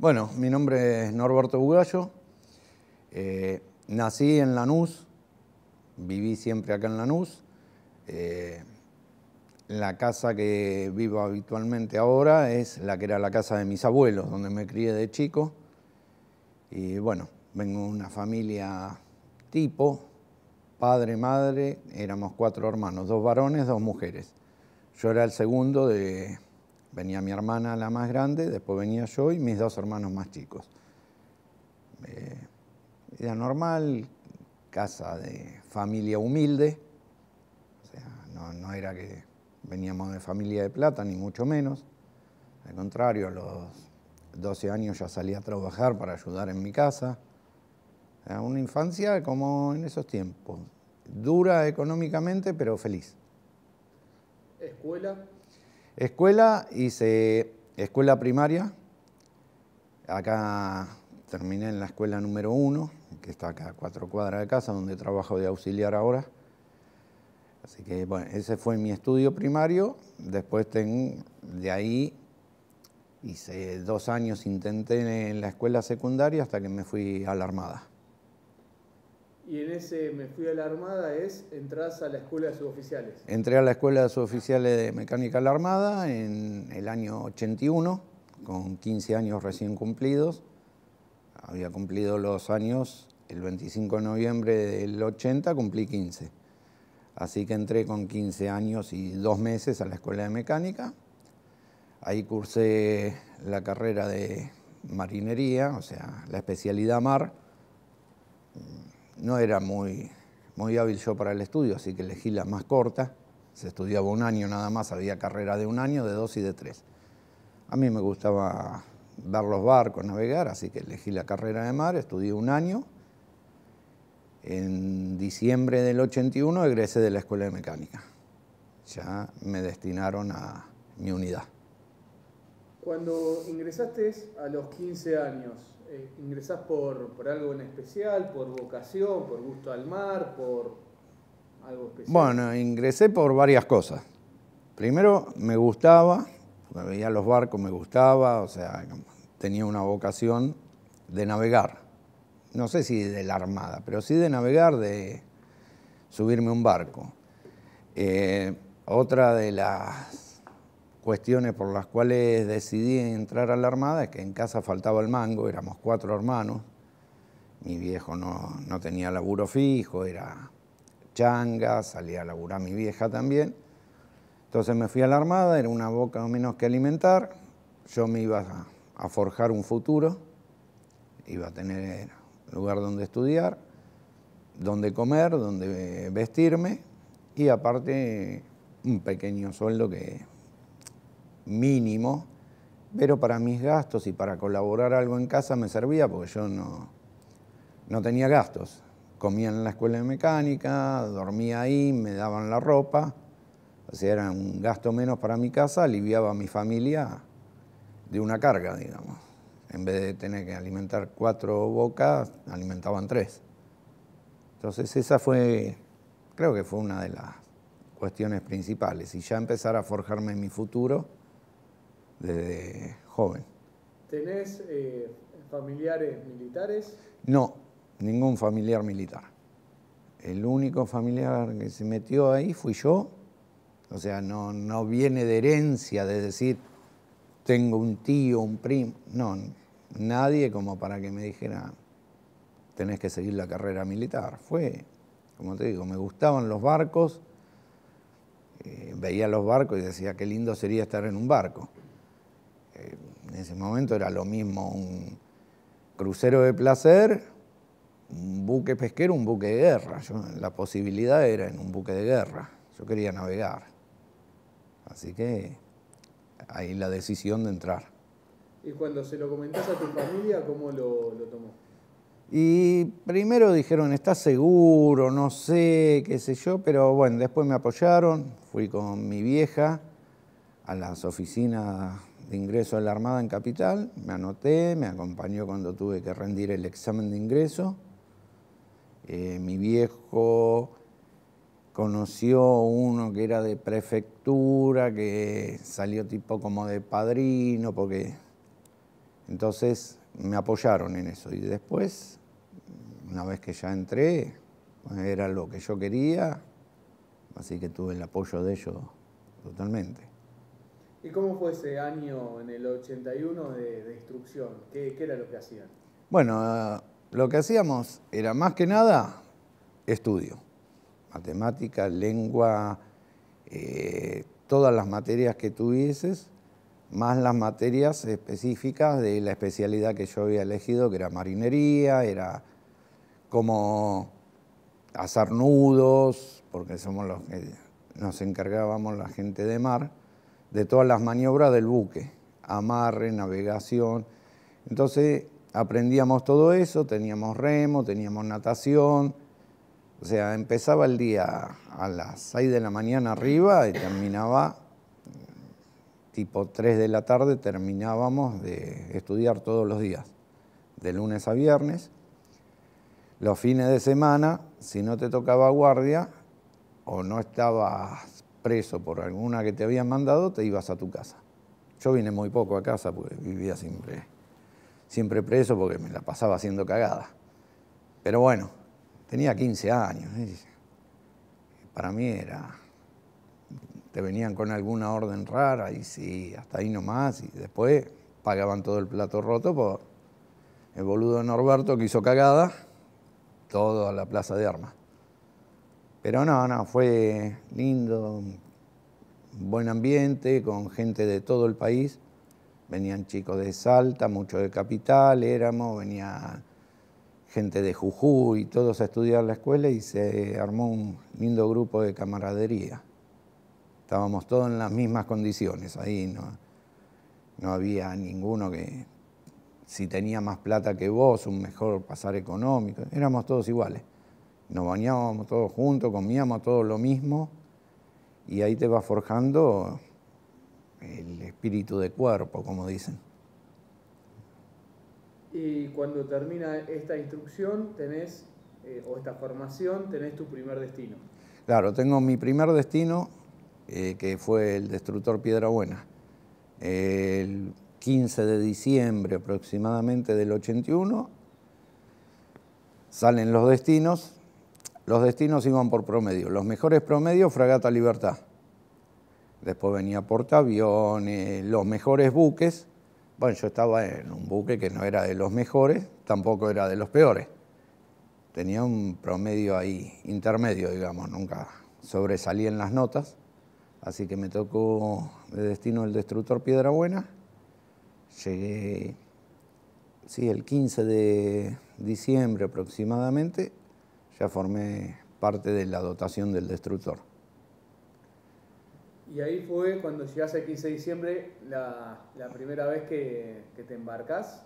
Bueno, mi nombre es Norberto Bugallo. Eh, nací en Lanús, viví siempre acá en Lanús. Eh, la casa que vivo habitualmente ahora es la que era la casa de mis abuelos, donde me crié de chico. Y bueno, vengo de una familia tipo, padre, madre, éramos cuatro hermanos, dos varones, dos mujeres. Yo era el segundo de Venía mi hermana, la más grande, después venía yo y mis dos hermanos más chicos. Vida eh, era normal, casa de familia humilde, o sea, no, era que veníamos de familia de plata, ni mucho menos. Al contrario, a los 12 años ya salí a trabajar para ayudar en mi casa. Era una infancia como en esos tiempos, dura económicamente, pero feliz. ¿Escuela? Escuela, hice escuela primaria. Acá terminé en la escuela número uno, que está acá a cuatro cuadras de casa, donde trabajo de auxiliar ahora. Así que, bueno, ese fue mi estudio primario. Después de ahí hice dos años, intenté en la escuela secundaria hasta que me fui a la Armada y en ese me fui a la Armada es entras a la Escuela de Suboficiales. Entré a la Escuela de Suboficiales de Mecánica de la Armada en el año 81, con 15 años recién cumplidos. Había cumplido los años el 25 de noviembre del 80, cumplí 15. Así que entré con 15 años y dos meses a la Escuela de Mecánica. Ahí cursé la carrera de marinería, o sea, la especialidad mar no era muy, muy hábil yo para el estudio, así que elegí la más corta. Se estudiaba un año nada más, había carrera de un año, de dos y de tres. A mí me gustaba ver los barcos, navegar, así que elegí la carrera de mar, estudié un año. En diciembre del 81 egresé de la Escuela de Mecánica. Ya me destinaron a mi unidad. Cuando ingresaste a los 15 años, eh, ingresás por, algo en especial, por vocación, por gusto al mar, por algo especial? Bueno, ingresé por varias cosas. Primero, me gustaba, veía los barcos, me gustaba, o sea, tenía una vocación de navegar. No sé si de la armada, pero sí de navegar, de subirme a un barco. Eh, otra de las cuestiones por las cuales decidí entrar a la Armada es que en casa faltaba el mango, éramos cuatro hermanos, mi viejo no, tenía laburo fijo, era changa, salía a laburar mi vieja también. Entonces me fui a la Armada, era una boca menos que alimentar, yo me iba a, forjar un futuro, iba a tener lugar donde estudiar, donde comer, donde vestirme y aparte un pequeño sueldo que mínimo, pero para mis gastos y para colaborar algo en casa me servía porque yo no, tenía gastos. Comía en la escuela de mecánica, dormía ahí, me daban la ropa, o era un gasto menos para mi casa, aliviaba a mi familia de una carga, digamos. En vez de tener que alimentar cuatro bocas, alimentaban tres. Entonces esa fue, creo que fue una de las cuestiones principales. Y ya empezar a forjarme mi futuro, desde joven. ¿Tenés eh, familiares militares? No, ningún familiar militar. El único familiar que se metió ahí fui yo. O sea, no, viene de herencia de decir, tengo un tío, un primo. No, nadie como para que me dijera, tenés que seguir la carrera militar. Fue, como te digo, me gustaban los barcos, eh, veía los barcos y decía, qué lindo sería estar en un barco en ese momento era lo mismo un crucero de placer, un buque pesquero, un buque de guerra. la posibilidad era en un buque de guerra. Yo quería navegar. Así que ahí la decisión de entrar. ¿Y cuando se lo comentás a tu familia, cómo lo, lo tomó? Y primero dijeron, ¿estás seguro? No sé, qué sé yo, pero bueno, después me apoyaron, fui con mi vieja a las oficinas de ingreso a la Armada en Capital, me anoté, me acompañó cuando tuve que rendir el examen de ingreso. Eh, mi viejo conoció uno que era de prefectura, que salió tipo como de padrino, porque entonces me apoyaron en eso. Y después, una vez que ya entré, era lo que yo quería, así que tuve el apoyo de ellos totalmente. ¿Y cómo fue ese año en el 81 de, instrucción? ¿Qué, era lo que hacían? Bueno, ah, lo que hacíamos era más que nada estudio. Matemática, lengua, eh, todas las materias que tuvieses, más las materias específicas de la especialidad que yo había elegido, que era marinería, era como hacer nudos, porque somos los que nos encargábamos la gente de mar de todas las maniobras del buque, amarre, navegación. Entonces aprendíamos todo eso, teníamos remo, teníamos natación, o sea, empezaba el día a las 6 de la mañana arriba y terminaba tipo 3 de la tarde, terminábamos de estudiar todos los días, de lunes a viernes. Los fines de semana, si no te tocaba guardia o no estabas preso por alguna que te habían mandado, te ibas a tu casa. Yo vine muy poco a casa porque vivía siempre, siempre preso porque me la pasaba haciendo cagada. Pero bueno, tenía 15 años. ¿eh? Para mí era. Te venían con alguna orden rara y sí, hasta ahí nomás. Y después pagaban todo el plato roto por el boludo Norberto que hizo cagada, todo a la plaza de armas. Pero no, no, fue lindo, buen ambiente, con gente de todo el país. Venían chicos de Salta, mucho de Capital, éramos, venía gente de Jujuy, todos a estudiar la escuela y se armó un lindo grupo de camaradería. Estábamos todos en las mismas condiciones, ahí no, no había ninguno que si tenía más plata que vos, un mejor pasar económico, éramos todos iguales nos bañábamos todos juntos, comíamos todo lo mismo, y ahí te va forjando el espíritu de cuerpo, como dicen. Y cuando termina esta instrucción, tenés, eh, o esta formación, tenés tu primer destino. Claro, tengo mi primer destino, eh, que fue el destructor Piedra Buena. El 15 de diciembre aproximadamente del 81, salen los destinos, los destinos iban por promedio. Los mejores promedios, Fragata Libertad. Después venía Portaviones, los mejores buques. Bueno, yo estaba en un buque que no era de los mejores, tampoco era de los peores. Tenía un promedio ahí, intermedio, digamos, nunca sobresalí en las notas. Así que me tocó de destino el destructor Piedra Buena. Llegué, sí, el 15 de diciembre aproximadamente formé parte de la dotación del destructor. Y ahí fue cuando llegaste el 15 de diciembre la, primera vez que, te embarcas.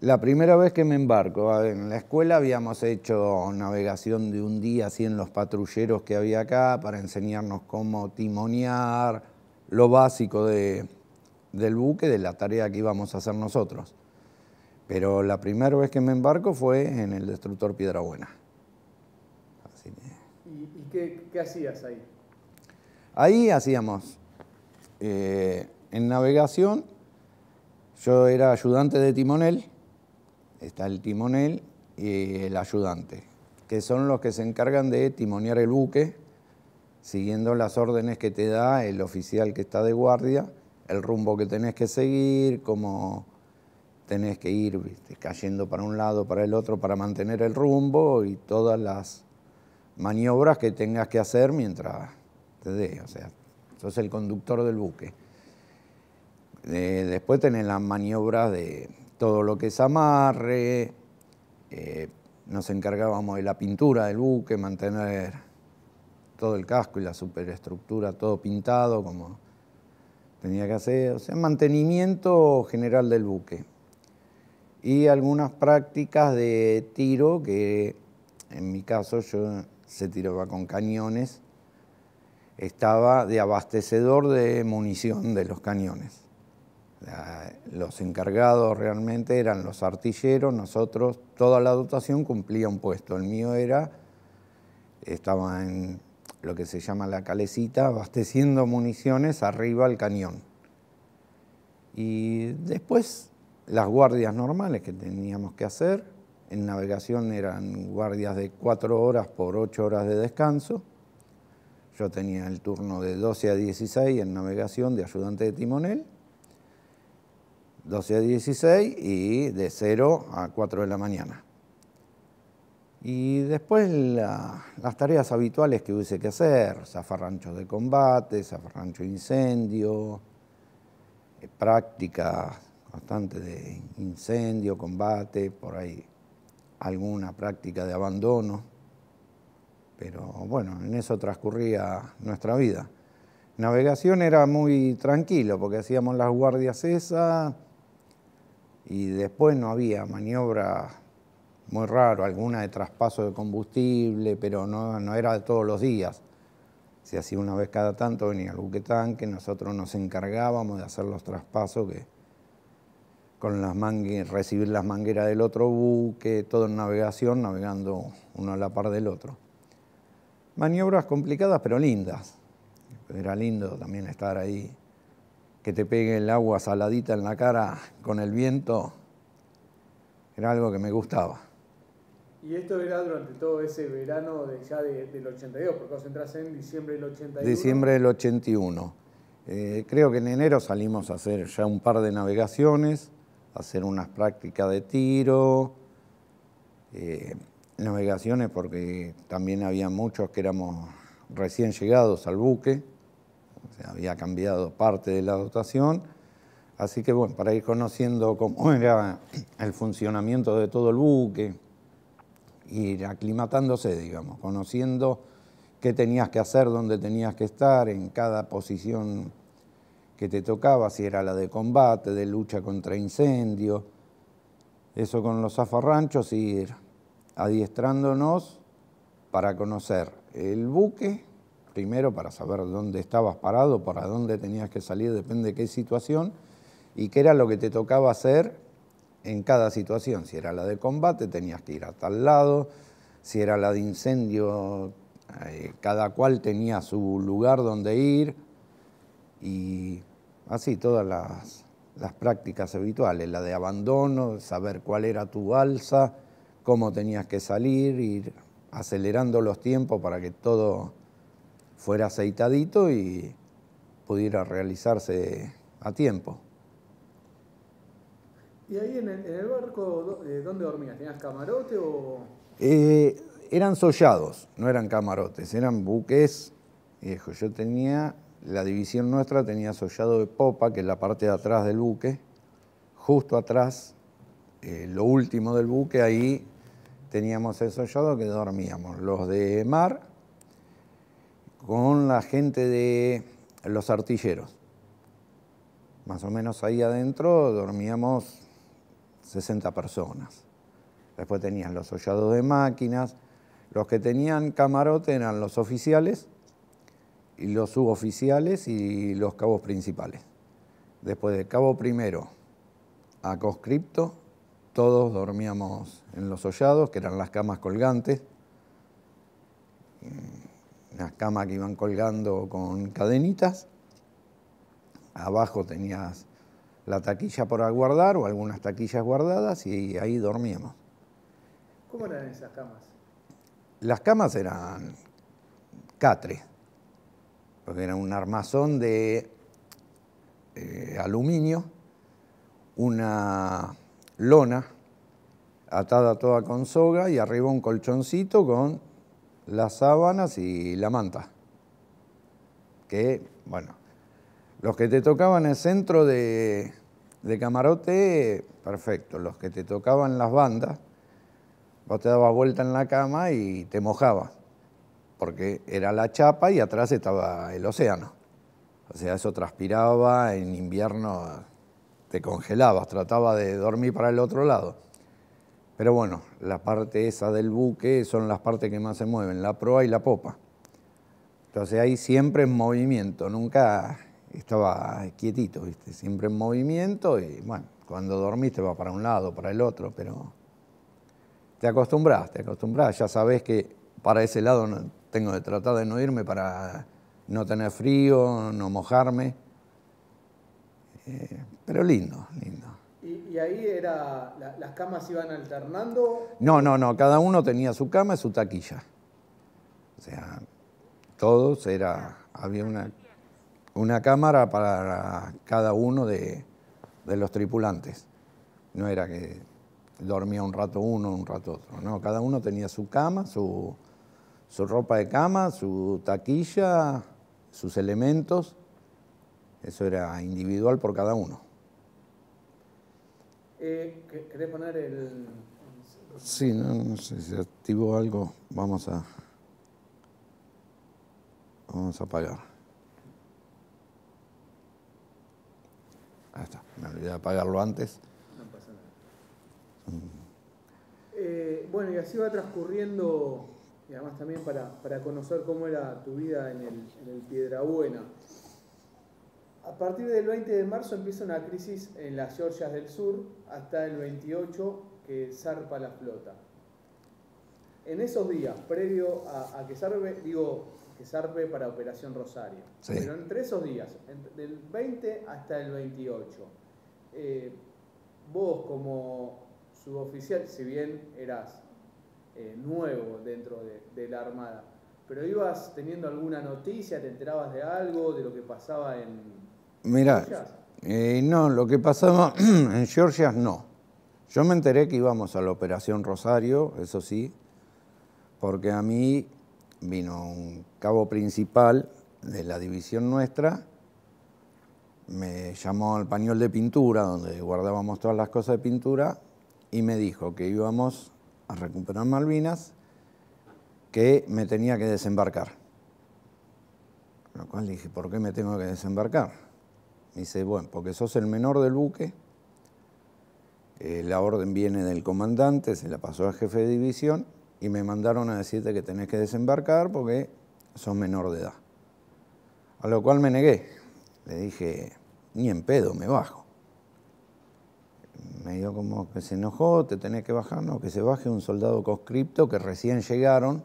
La primera vez que me embarco, en la escuela habíamos hecho navegación de un día así en los patrulleros que había acá para enseñarnos cómo timonear, lo básico de, del buque, de la tarea que íbamos a hacer nosotros. Pero la primera vez que me embarco fue en el destructor Piedra Buena. ¿Qué, hacías ahí? Ahí hacíamos, eh, en navegación, yo era ayudante de timonel, está el timonel y el ayudante, que son los que se encargan de timonear el buque, siguiendo las órdenes que te da el oficial que está de guardia, el rumbo que tenés que seguir, cómo tenés que ir cayendo para un lado, para el otro, para mantener el rumbo y todas las maniobras que tengas que hacer mientras te dé, o sea, sos el conductor del buque. Eh, después tenés las maniobras de todo lo que es amarre, eh, nos encargábamos de la pintura del buque, mantener todo el casco y la superestructura todo pintado como tenía que hacer, o sea, mantenimiento general del buque. Y algunas prácticas de tiro que en mi caso yo se tiraba con cañones, estaba de abastecedor de munición de los cañones. Los encargados realmente eran los artilleros, nosotros, toda la dotación cumplía un puesto. El mío era, estaba en lo que se llama la calecita, abasteciendo municiones arriba al cañón. Y después las guardias normales que teníamos que hacer, en navegación eran guardias de 4 horas por 8 horas de descanso. Yo tenía el turno de 12 a 16 en navegación de ayudante de timonel. 12 a 16 y de 0 a 4 de la mañana. Y después las tareas habituales que hubiese que hacer, Zafarrancho de combate, zafarrancho de incendio, eh, práctica bastante de incendio, combate, por ahí alguna práctica de abandono, pero bueno, en eso transcurría nuestra vida. Navegación era muy tranquilo porque hacíamos las guardias esas y después no había maniobra muy raro, alguna de traspaso de combustible, pero no, no era de todos los días. Se hacía una vez cada tanto, venía el buque tanque, nosotros nos encargábamos de hacer los traspasos que con las recibir las mangueras del otro buque, todo en navegación, navegando uno a la par del otro. Maniobras complicadas pero lindas. Era lindo también estar ahí, que te pegue el agua saladita en la cara con el viento. Era algo que me gustaba. Y esto era durante todo ese verano ya del 82, porque vos entras en diciembre del 81. Diciembre del 81. Eh, creo que en enero salimos a hacer ya un par de navegaciones hacer unas prácticas de tiro, eh, navegaciones, porque también había muchos que éramos recién llegados al buque, había cambiado parte de la dotación. Así que bueno, para ir conociendo cómo era el funcionamiento de todo el buque, ir aclimatándose, digamos, conociendo qué tenías que hacer, dónde tenías que estar, en cada posición que te tocaba, si era la de combate, de lucha contra incendio, Eso con los afarranchos ir adiestrándonos para conocer el buque, primero para saber dónde estabas parado, para dónde tenías que salir, depende de qué situación, y qué era lo que te tocaba hacer en cada situación. Si era la de combate, tenías que ir a tal lado, si era la de incendio, eh, cada cual tenía su lugar donde ir, y así todas las, prácticas habituales, la de abandono, saber cuál era tu alza, cómo tenías que salir, ir acelerando los tiempos para que todo fuera aceitadito y pudiera realizarse a tiempo. ¿Y ahí en el, barco eh, dónde dormías? ¿Tenías camarote o...? Eh, eran sollados, no eran camarotes, eran buques. yo tenía la división nuestra tenía sollado de popa, que es la parte de atrás del buque, justo atrás, eh, lo último del buque, ahí teníamos el sollado que dormíamos. Los de mar con la gente de los artilleros. Más o menos ahí adentro dormíamos 60 personas. Después tenían los sollados de máquinas. Los que tenían camarote eran los oficiales los suboficiales y los cabos principales. Después de cabo primero a coscripto, todos dormíamos en los hollados, que eran las camas colgantes, mm, las camas que iban colgando con cadenitas. Abajo tenías la taquilla por guardar o algunas taquillas guardadas y ahí dormíamos. ¿Cómo eran esas camas? Las camas eran catres porque era un armazón de eh, aluminio, una lona atada toda con soga y arriba un colchoncito con las sábanas y la manta. Que, bueno, los que te tocaban el centro de, de camarote, perfecto. Los que te tocaban las bandas, vos te dabas vuelta en la cama y te mojabas porque era la chapa y atrás estaba el océano. O sea, eso transpiraba, en invierno te congelabas, trataba de dormir para el otro lado. Pero bueno, la parte esa del buque son las partes que más se mueven, la proa y la popa. Entonces ahí siempre en movimiento, nunca estaba quietito, ¿viste? Siempre en movimiento y bueno, cuando dormiste va para un lado, para el otro, pero te acostumbras, te acostumbras. ya sabes que para ese lado tengo que tratar de no irme para no tener frío, no mojarme. Eh, pero lindo, lindo. ¿Y, ahí era, las camas iban alternando? No, no, no, cada uno tenía su cama y su taquilla. O sea, todos era, había una, cámara para cada uno de los tripulantes. No era que dormía un rato uno, un rato otro. No, cada uno tenía su cama, su, su ropa de cama, su taquilla, sus elementos. Eso era individual por cada uno. Eh, ¿Querés poner el...? Sí, no, sé, si activó algo, vamos a... Vamos a apagar. Ahí está, me olvidé de apagarlo antes. No pasa nada. Eh, bueno, y así va transcurriendo y además también para, conocer cómo era tu vida en el, en el Piedrabuena. A partir del 20 de marzo empieza una crisis en las Georgias del Sur hasta el 28 que zarpa la flota. En esos días, previo a, que zarpe, digo, que zarpe para Operación Rosario, pero entre esos días, del 20 hasta el 28, eh, vos como suboficial, si bien eras eh, nuevo dentro de, la Armada. Pero ibas teniendo alguna noticia, te enterabas de algo, de lo que pasaba en... Mirá, eh, no, lo que pasaba en Georgia no. Yo me enteré que íbamos a la Operación Rosario, eso sí, porque a mí vino un cabo principal de la división nuestra, me llamó al pañol de pintura, donde guardábamos todas las cosas de pintura, y me dijo que íbamos a recuperar Malvinas que me tenía que desembarcar. Lo cual dije, ¿por qué me tengo que desembarcar? Me dice, bueno, porque sos el menor del buque, eh, la orden viene del comandante, se la pasó al jefe de división y me mandaron a decirte que tenés que desembarcar porque sos menor de edad. A lo cual me negué. Le dije, ni en pedo, me bajo. Me dio como que se enojó, te tenés que bajar, no, que se baje un soldado conscripto que recién llegaron,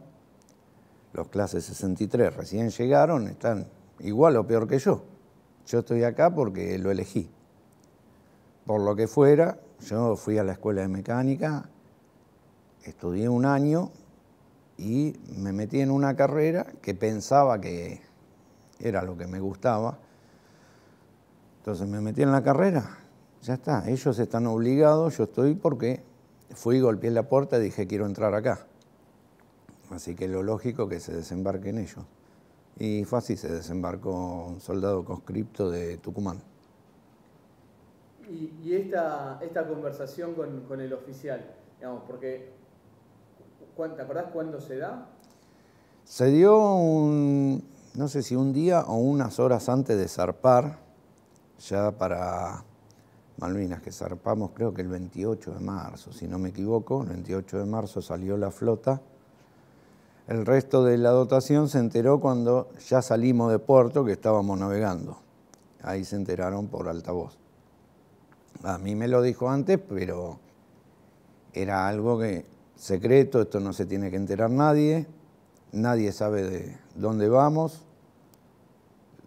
los clases 63 recién llegaron, están igual o peor que yo. Yo estoy acá porque lo elegí. Por lo que fuera, yo fui a la escuela de mecánica, estudié un año y me metí en una carrera que pensaba que era lo que me gustaba. Entonces me metí en la carrera, ya está, ellos están obligados, yo estoy porque fui, golpeé la puerta y dije quiero entrar acá. Así que lo lógico que se desembarquen ellos. Y fue así, se desembarcó un soldado conscripto de Tucumán. Y, esta, conversación con, con, el oficial, digamos, porque ¿te acordás cuándo se da? Se dio un, no sé si un día o unas horas antes de zarpar, ya para Malvinas, que zarpamos creo que el 28 de marzo, si no me equivoco, el 28 de marzo salió la flota. El resto de la dotación se enteró cuando ya salimos de puerto que estábamos navegando. Ahí se enteraron por altavoz. A mí me lo dijo antes, pero era algo que secreto, esto no se tiene que enterar nadie, nadie sabe de dónde vamos.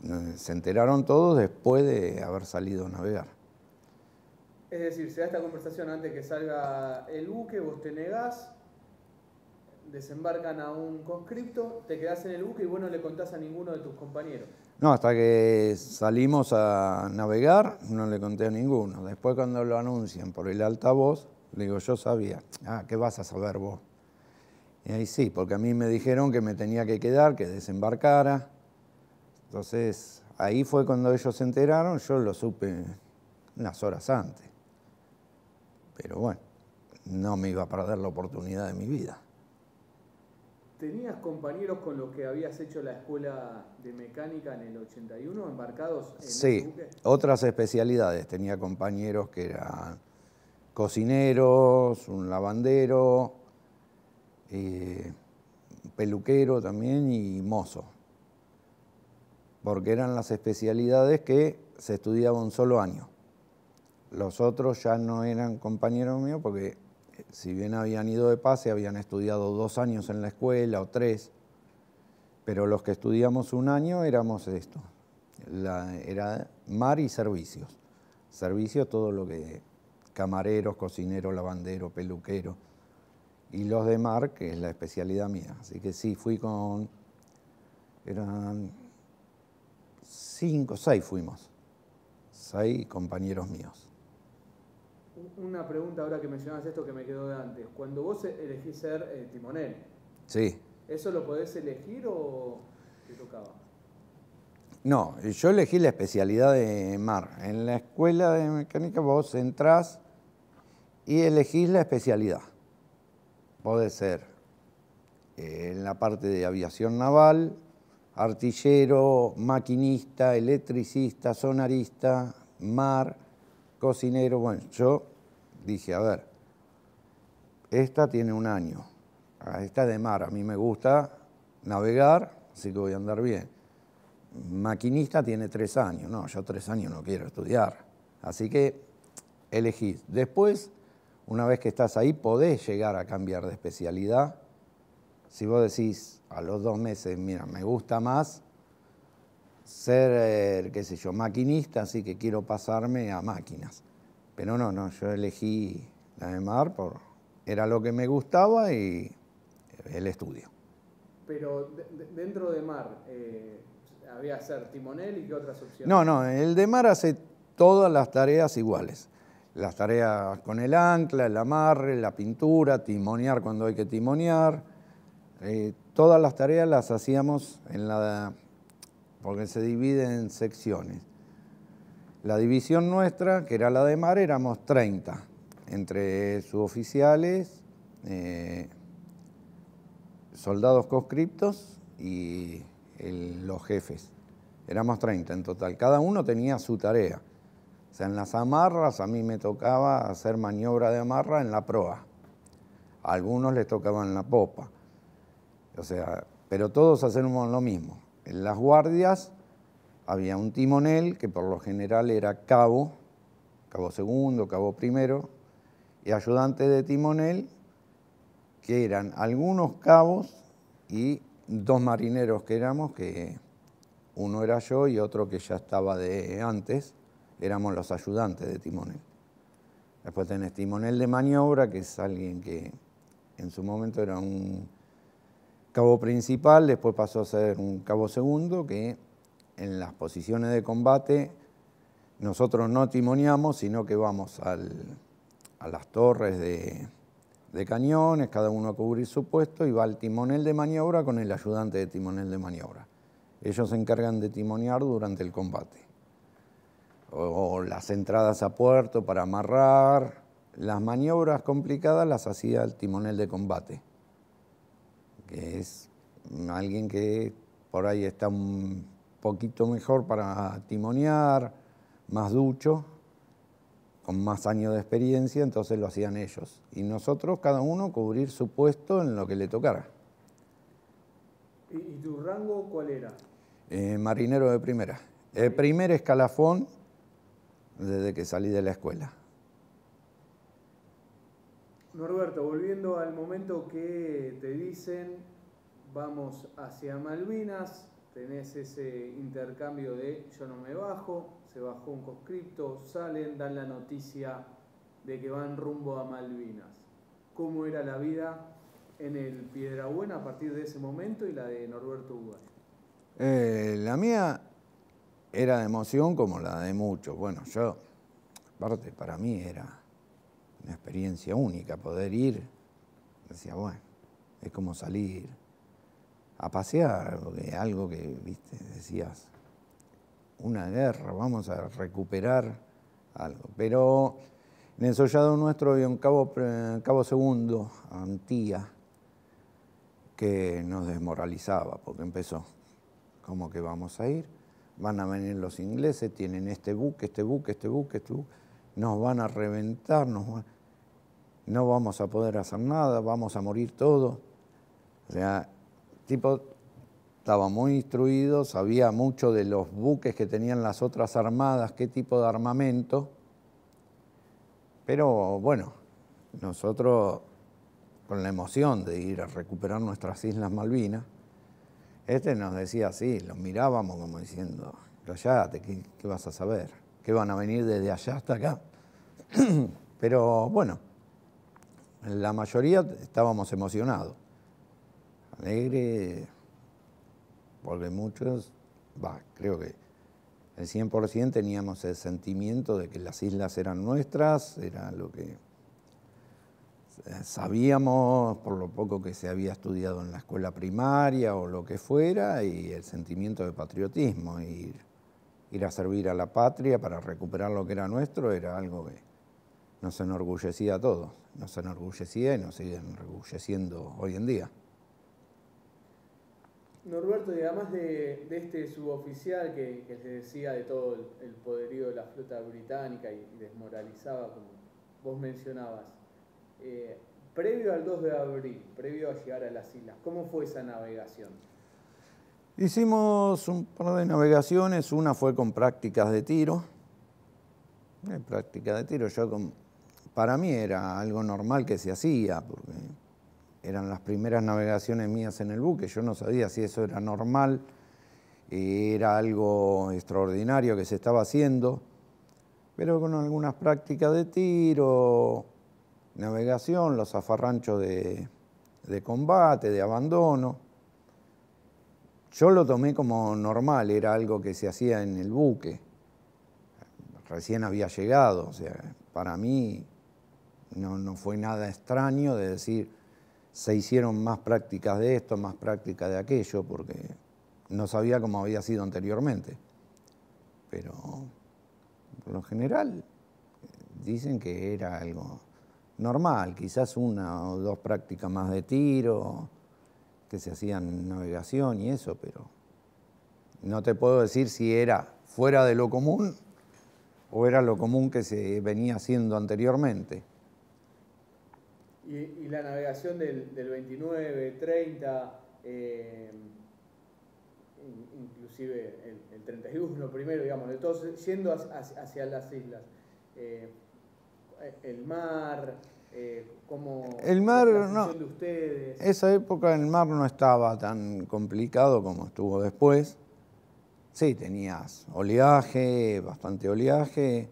Eh, se enteraron todos después de haber salido a navegar. Es decir, se da esta conversación antes que salga el buque, vos te negás, desembarcan a un conscripto, te quedás en el buque y vos no le contás a ninguno de tus compañeros. No, hasta que salimos a navegar, no le conté a ninguno. Después cuando lo anuncian por el altavoz, le digo, yo sabía. Ah, ¿qué vas a saber vos? Y ahí sí, porque a mí me dijeron que me tenía que quedar, que desembarcara. Entonces, ahí fue cuando ellos se enteraron, yo lo supe unas horas antes. Pero bueno, no me iba a perder la oportunidad de mi vida. ¿Tenías compañeros con los que habías hecho la escuela de mecánica en el 81 embarcados en Sí, otras especialidades. Tenía compañeros que eran cocineros, un lavandero, eh, peluquero también y mozo. Porque eran las especialidades que se estudiaba un solo año. Los otros ya no eran compañeros míos porque eh, si bien habían ido de pase, habían estudiado dos años en la escuela o tres, pero los que estudiamos un año éramos esto, era mar y servicios. Servicios todo lo que camareros, cocineros, lavandero, peluquero y los de mar, que es la especialidad mía. Así que sí, fui con, eran cinco, seis fuimos, seis compañeros míos una pregunta ahora que mencionas esto que me quedó de antes. Cuando vos elegís ser eh, timonel, ¿eso lo podés elegir o te tocaba? No, yo elegí la especialidad de mar. En la escuela de mecánica vos entrás y elegís la especialidad. Podés ser eh, en la parte de aviación naval, artillero, maquinista, electricista, sonarista, mar, cocinero. Bueno, yo dije, a ver, esta tiene un año, ah, esta es de mar, a mí me gusta navegar, así que voy a andar bien. Maquinista tiene tres años, no, yo tres años no quiero estudiar. Así que elegís. Después, una vez que estás ahí, podés llegar a cambiar de especialidad. Si vos decís a los dos meses, mira, me gusta más ser, eh, qué sé yo, maquinista, así que quiero pasarme a máquinas. Pero no, no, yo elegí la de mar, por, era lo que me gustaba y el estudio. Pero dentro de mar, eh, ¿había ser timonel y qué otras opciones? No, no, el de mar hace todas las tareas iguales. Las tareas con el ancla, el amarre, la pintura, timonear cuando hay que timonear. Eh, todas las tareas las hacíamos en la... porque se divide en secciones. La división nuestra, que era la de mar, éramos 30, entre suboficiales, eh, soldados conscriptos y los jefes. Éramos 30 en total, cada uno tenía su tarea. O sea, en las amarras a mí me tocaba hacer maniobra de amarra en la proa. algunos les tocaba en la popa. O sea, pero todos hacemos lo mismo. En las guardias había un timonel, que por lo general era cabo, cabo segundo, cabo primero, y ayudante de timonel, que eran algunos cabos y dos marineros que éramos, que uno era yo y otro que ya estaba de antes, éramos los ayudantes de timonel. Después tenés timonel de maniobra, que es alguien que en su momento era un cabo principal, después pasó a ser un cabo segundo, que en las posiciones de combate nosotros no timoneamos, sino que vamos a las torres de, cañones, cada uno a cubrir su puesto y va al timonel de maniobra con el ayudante de timonel de maniobra. Ellos se encargan de timonear durante el combate. O, o las entradas a puerto para amarrar. Las maniobras complicadas las hacía el timonel de combate, que es alguien que por ahí está un poquito mejor para timonear, más ducho, con más años de experiencia, entonces lo hacían ellos. Y nosotros, cada uno, cubrir su puesto en lo que le tocara. ¿Y tu rango cuál era? Eh, marinero de primera. El eh, primer escalafón desde que salí de la escuela. Norberto, volviendo al momento que te dicen vamos hacia Malvinas, tenés ese intercambio de yo no me bajo, se bajó un conscripto, salen, dan la noticia de que van rumbo a Malvinas. ¿Cómo era la vida en el Piedrabuena a partir de ese momento y la de Norberto Uruguay? Eh, la mía era de emoción como la de muchos. Bueno, yo, aparte, para mí era una experiencia única poder ir. Decía, bueno, es como salir a pasear, algo que, viste, decías, una guerra, vamos a recuperar algo. Pero en el sollado nuestro había un cabo, eh, cabo segundo, Antía, que nos desmoralizaba, porque empezó, ¿cómo que vamos a ir? Van a venir los ingleses, tienen este buque, este buque, este buque, este nos van a reventar, no vamos a poder hacer nada, vamos a morir todos. O tipo estaba muy instruido, sabía mucho de los buques que tenían las otras armadas, qué tipo de armamento. Pero bueno, nosotros con la emoción de ir a recuperar nuestras Islas Malvinas, este nos decía así, los mirábamos como diciendo, callate, ¿qué, ¿qué, vas a saber? ¿Qué van a venir desde allá hasta acá? Pero bueno, la mayoría estábamos emocionados alegre, porque muchos, va, creo que el 100% teníamos el sentimiento de que las islas eran nuestras, era lo que eh, sabíamos por lo poco que se había estudiado en la escuela primaria o lo que fuera, y el sentimiento de patriotismo, ir a servir a la patria para recuperar lo que era nuestro, era algo que nos enorgullecía a todos, nos enorgullecía y nos sigue enorgulleciendo hoy en día. Norberto, además de, este suboficial que, que, decía de todo el, poderío de la flota británica y, desmoralizaba, como vos mencionabas, eh, previo al 2 de abril, previo a llegar a las islas, ¿cómo fue esa navegación? Hicimos un par de navegaciones, una fue con prácticas de tiro, eh, prácticas de tiro, yo con, para mí era algo normal que se hacía, porque eran las primeras navegaciones mías en el buque, yo no sabía si eso era normal, eh, era algo extraordinario que se estaba haciendo, pero con algunas prácticas de tiro, navegación, los afarranchos de, combate, de abandono. Yo lo tomé como normal, era algo que se hacía en el buque. Recién había llegado, o sea, para mí no fue nada extraño de decir, se hicieron más prácticas de esto, más prácticas de aquello, porque no sabía cómo había sido anteriormente. Pero por lo general dicen que era algo normal, quizás una o dos prácticas más de tiro, que se hacían navegación y eso, pero no te puedo decir si era fuera de lo común o era lo común que se venía haciendo anteriormente y, la navegación del, 29, 30, eh, inclusive el, el, 31 primero, digamos, entonces yendo hacia, las islas. Eh, eh, el mar, ¿Cómo? como el mar, no, Esa época el mar no estaba tan complicado como estuvo después. Sí, tenías oleaje, bastante oleaje,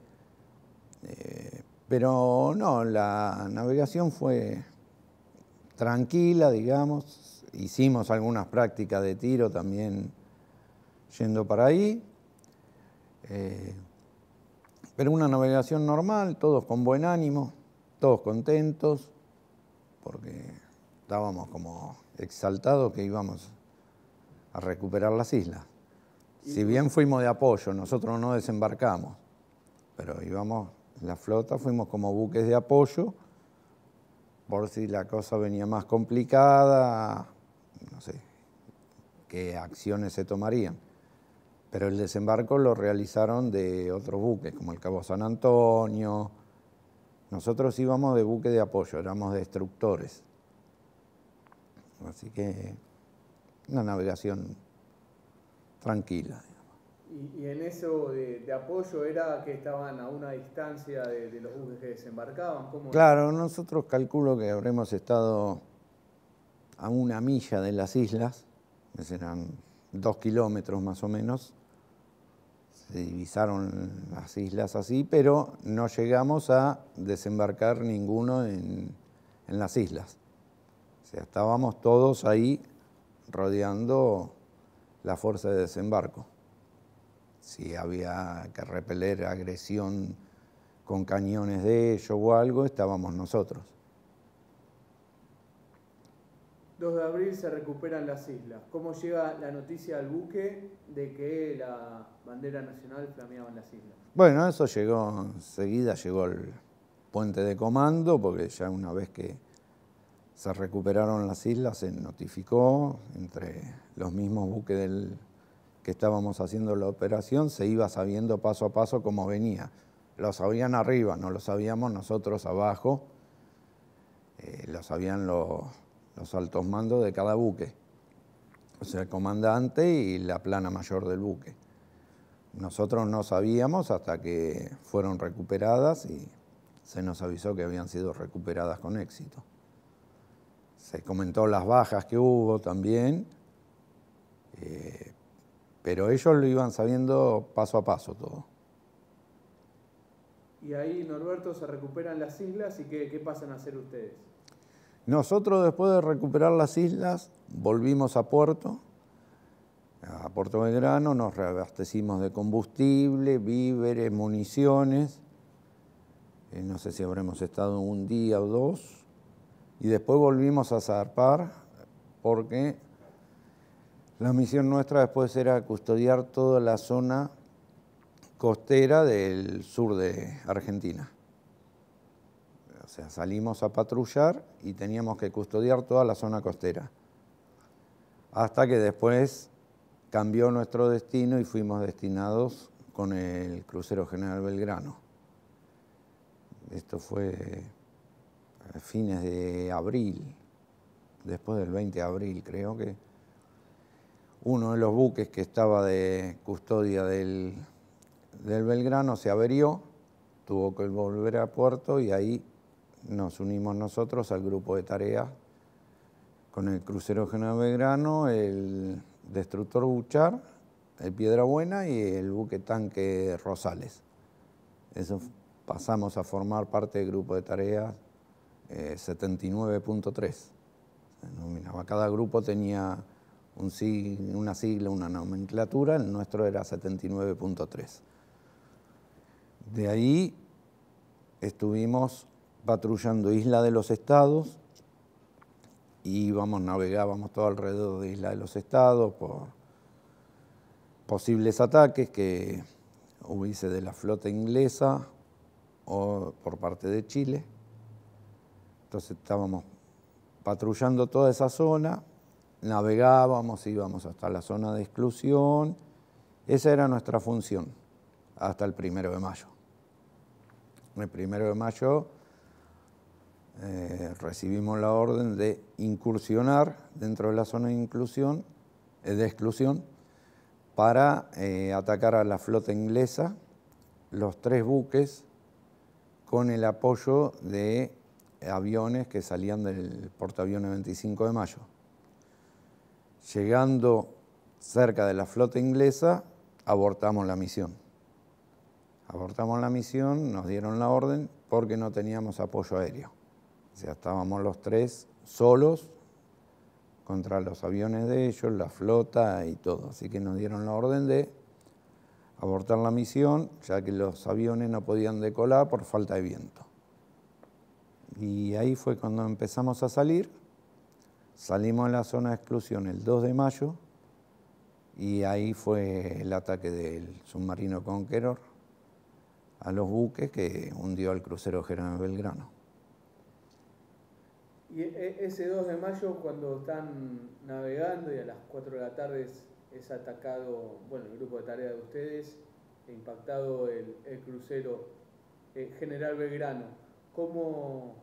pero no, la navegación fue tranquila, digamos. Hicimos algunas prácticas de tiro también yendo para ahí. Eh, pero una navegación normal, todos con buen ánimo, todos contentos, porque estábamos como exaltados que íbamos a recuperar las islas. Si bien fuimos de apoyo, nosotros no desembarcamos, pero íbamos la flota, fuimos como buques de apoyo, por si la cosa venía más complicada, no sé, qué acciones se tomarían. Pero el desembarco lo realizaron de otros buques, como el Cabo San Antonio. Nosotros íbamos de buque de apoyo, éramos destructores. Así que una navegación tranquila. Y, en eso de, apoyo era que estaban a una distancia de, los buques que desembarcaban. claro, nosotros calculo que habremos estado a una milla de las islas, que dos kilómetros más o menos. Se divisaron las islas así, pero no llegamos a desembarcar ninguno en, en las islas. O sea, estábamos todos ahí rodeando la fuerza de desembarco si había que repeler agresión con cañones de ellos o algo, estábamos nosotros. 2 de abril se recuperan las islas. ¿Cómo llega la noticia al buque de que la bandera nacional flameaba en las islas? Bueno, eso llegó, enseguida llegó el puente de comando, porque ya una vez que se recuperaron las islas se notificó entre los mismos buques del, que estábamos haciendo la operación, se iba sabiendo paso a paso cómo venía. Lo sabían arriba, no lo sabíamos nosotros abajo, eh, lo sabían los, altos mandos de cada buque, o sea, el comandante y la plana mayor del buque. Nosotros no sabíamos hasta que fueron recuperadas y se nos avisó que habían sido recuperadas con éxito. Se comentó las bajas que hubo también, eh, pero ellos lo iban sabiendo paso a paso todo. Y ahí, Norberto, se recuperan las islas y qué, pasan a hacer ustedes. Nosotros después de recuperar las islas volvimos a Puerto, a Puerto Belgrano, nos reabastecimos de combustible, víveres, municiones. Eh, no sé si habremos estado un día o dos. Y después volvimos a zarpar porque la misión nuestra después era custodiar toda la zona costera del sur de Argentina. O sea, salimos a patrullar y teníamos que custodiar toda la zona costera. Hasta que después cambió nuestro destino y fuimos destinados con el crucero General Belgrano. Esto fue a fines de abril, después del 20 de abril creo que uno de los buques que estaba de custodia del, Belgrano se averió, tuvo que volver a puerto y ahí nos unimos nosotros al grupo de tareas con el crucero General Belgrano, el destructor Buchar, el Piedra Buena y el buque tanque Rosales. Eso pasamos a formar parte del grupo de tareas 79.3. Eh, Cada grupo tenía un una sigla, una nomenclatura, el nuestro era 79.3. De ahí estuvimos patrullando Isla de los Estados, y íbamos, navegábamos todo alrededor de Isla de los Estados por posibles ataques que hubiese de la flota inglesa o por parte de Chile. Entonces estábamos patrullando toda esa zona navegábamos, íbamos hasta la zona de exclusión. Esa era nuestra función hasta el primero de mayo. El primero de mayo eh, recibimos la orden de incursionar dentro de la zona de, inclusión, eh, de exclusión para eh, atacar a la flota inglesa, los tres buques, con el apoyo de aviones que salían del portaaviones 25 de mayo llegando cerca de la flota inglesa, abortamos la misión. Abortamos la misión, nos dieron la orden porque no teníamos apoyo aéreo. O sea, estábamos los tres solos contra los aviones de ellos, la flota y todo. Así que nos dieron la orden de abortar la misión, ya que los aviones no podían decolar por falta de viento. Y ahí fue cuando empezamos a salir Salimos a la zona de exclusión el 2 de mayo y ahí fue el ataque del submarino Conqueror a los buques que hundió al crucero General Belgrano. Y eh, ese 2 de mayo, cuando están navegando y a las 4 de la tarde es, atacado, bueno, el grupo de tarea de ustedes, e impactado el, crucero eh, General Belgrano, ¿cómo,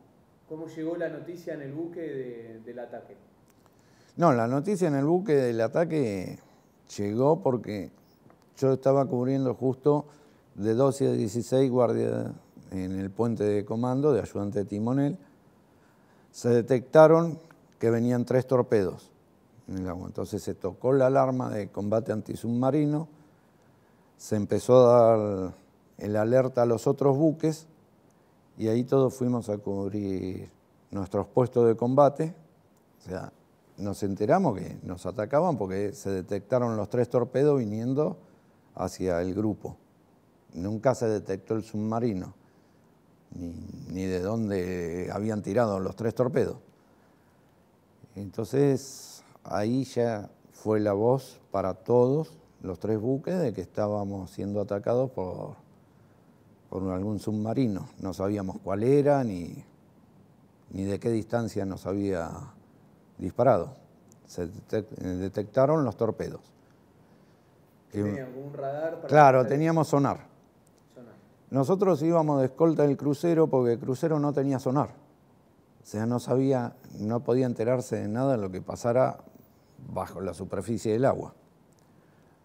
¿Cómo llegó la noticia en el buque del ataque? No, la noticia en el buque del ataque llegó porque yo estaba cubriendo justo de 12 a 16 guardias en el puente de comando de ayudante de timonel. Se detectaron que venían tres torpedos Entonces se tocó la alarma de combate antisubmarino, se empezó a dar el alerta a los otros buques y ahí todos fuimos a cubrir nuestros puestos de combate. O sea, nos enteramos que nos atacaban porque se detectaron los tres torpedos viniendo hacia el grupo. Nunca se detectó el submarino, ni, ni de dónde habían tirado los tres torpedos. Entonces, ahí ya fue la voz para todos los tres buques de que estábamos siendo atacados por por algún submarino. No sabíamos cuál era ni, ni de qué distancia nos había disparado. Se detectaron los torpedos. Tenía algún radar? claro, teníamos sonar. sonar. Nosotros íbamos de escolta del crucero porque el crucero no tenía sonar. O sea, no sabía, no podía enterarse de nada de lo que pasara bajo la superficie del agua.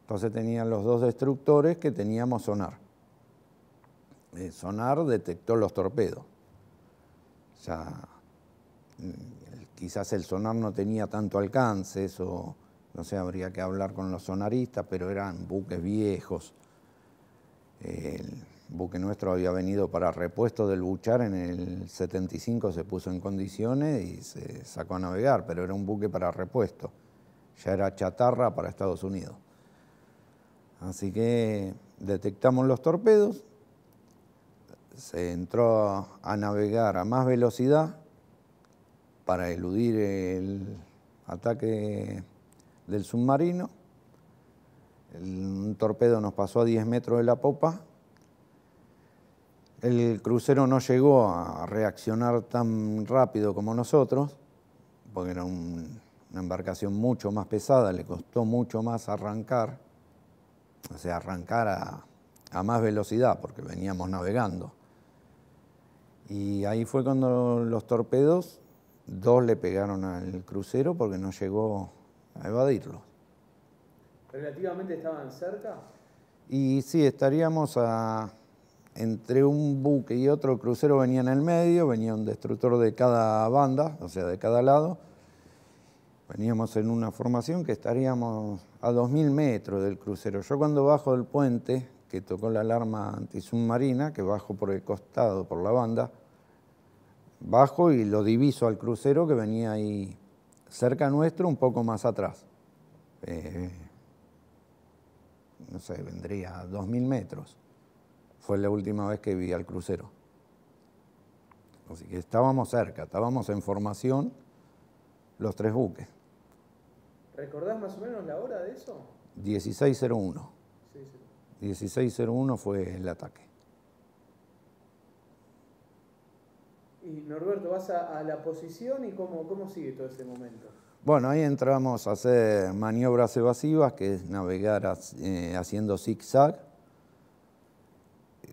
Entonces tenían los dos destructores que teníamos sonar. Eh, sonar detectó los torpedos. Mm, quizás el sonar no tenía tanto alcance, eso no sé, habría que hablar con los sonaristas, pero eran buques viejos. El buque nuestro había venido para repuesto del Buchar en el 75, se puso en condiciones y se sacó a navegar, pero era un buque para repuesto. Ya era chatarra para Estados Unidos. Así que detectamos los torpedos, se entró a navegar a más velocidad para eludir el ataque del submarino. un torpedo nos pasó a 10 metros de la popa. El crucero no llegó a reaccionar tan rápido como nosotros, porque era una embarcación mucho más pesada, le costó mucho más arrancar, o sea, arrancar a más velocidad, porque veníamos navegando. Y ahí fue cuando los torpedos, dos le pegaron al crucero porque no llegó a evadirlo. ¿Relativamente estaban cerca? Y sí, estaríamos entre un buque y otro crucero venía en el medio, venía un destructor de cada banda, o sea, de cada lado. Veníamos en una formación que estaríamos a 2.000 metros del crucero. Yo cuando bajo del puente, que tocó la alarma antisubmarina, que bajo por el costado, por la banda, bajo y lo diviso al crucero que venía ahí cerca nuestro, un poco más atrás. Eh, no sé, vendría a 2.000 metros. Fue la última vez que vi al crucero. Así que estábamos cerca, estábamos en formación los tres buques. ¿Recordás más o menos la hora de eso? 1601. 1601 fue el ataque. Norberto, vas a, la posición y cómo, sigue todo ese momento. Bueno, ahí entramos a hacer maniobras evasivas, que es navegar eh, haciendo zig-zag,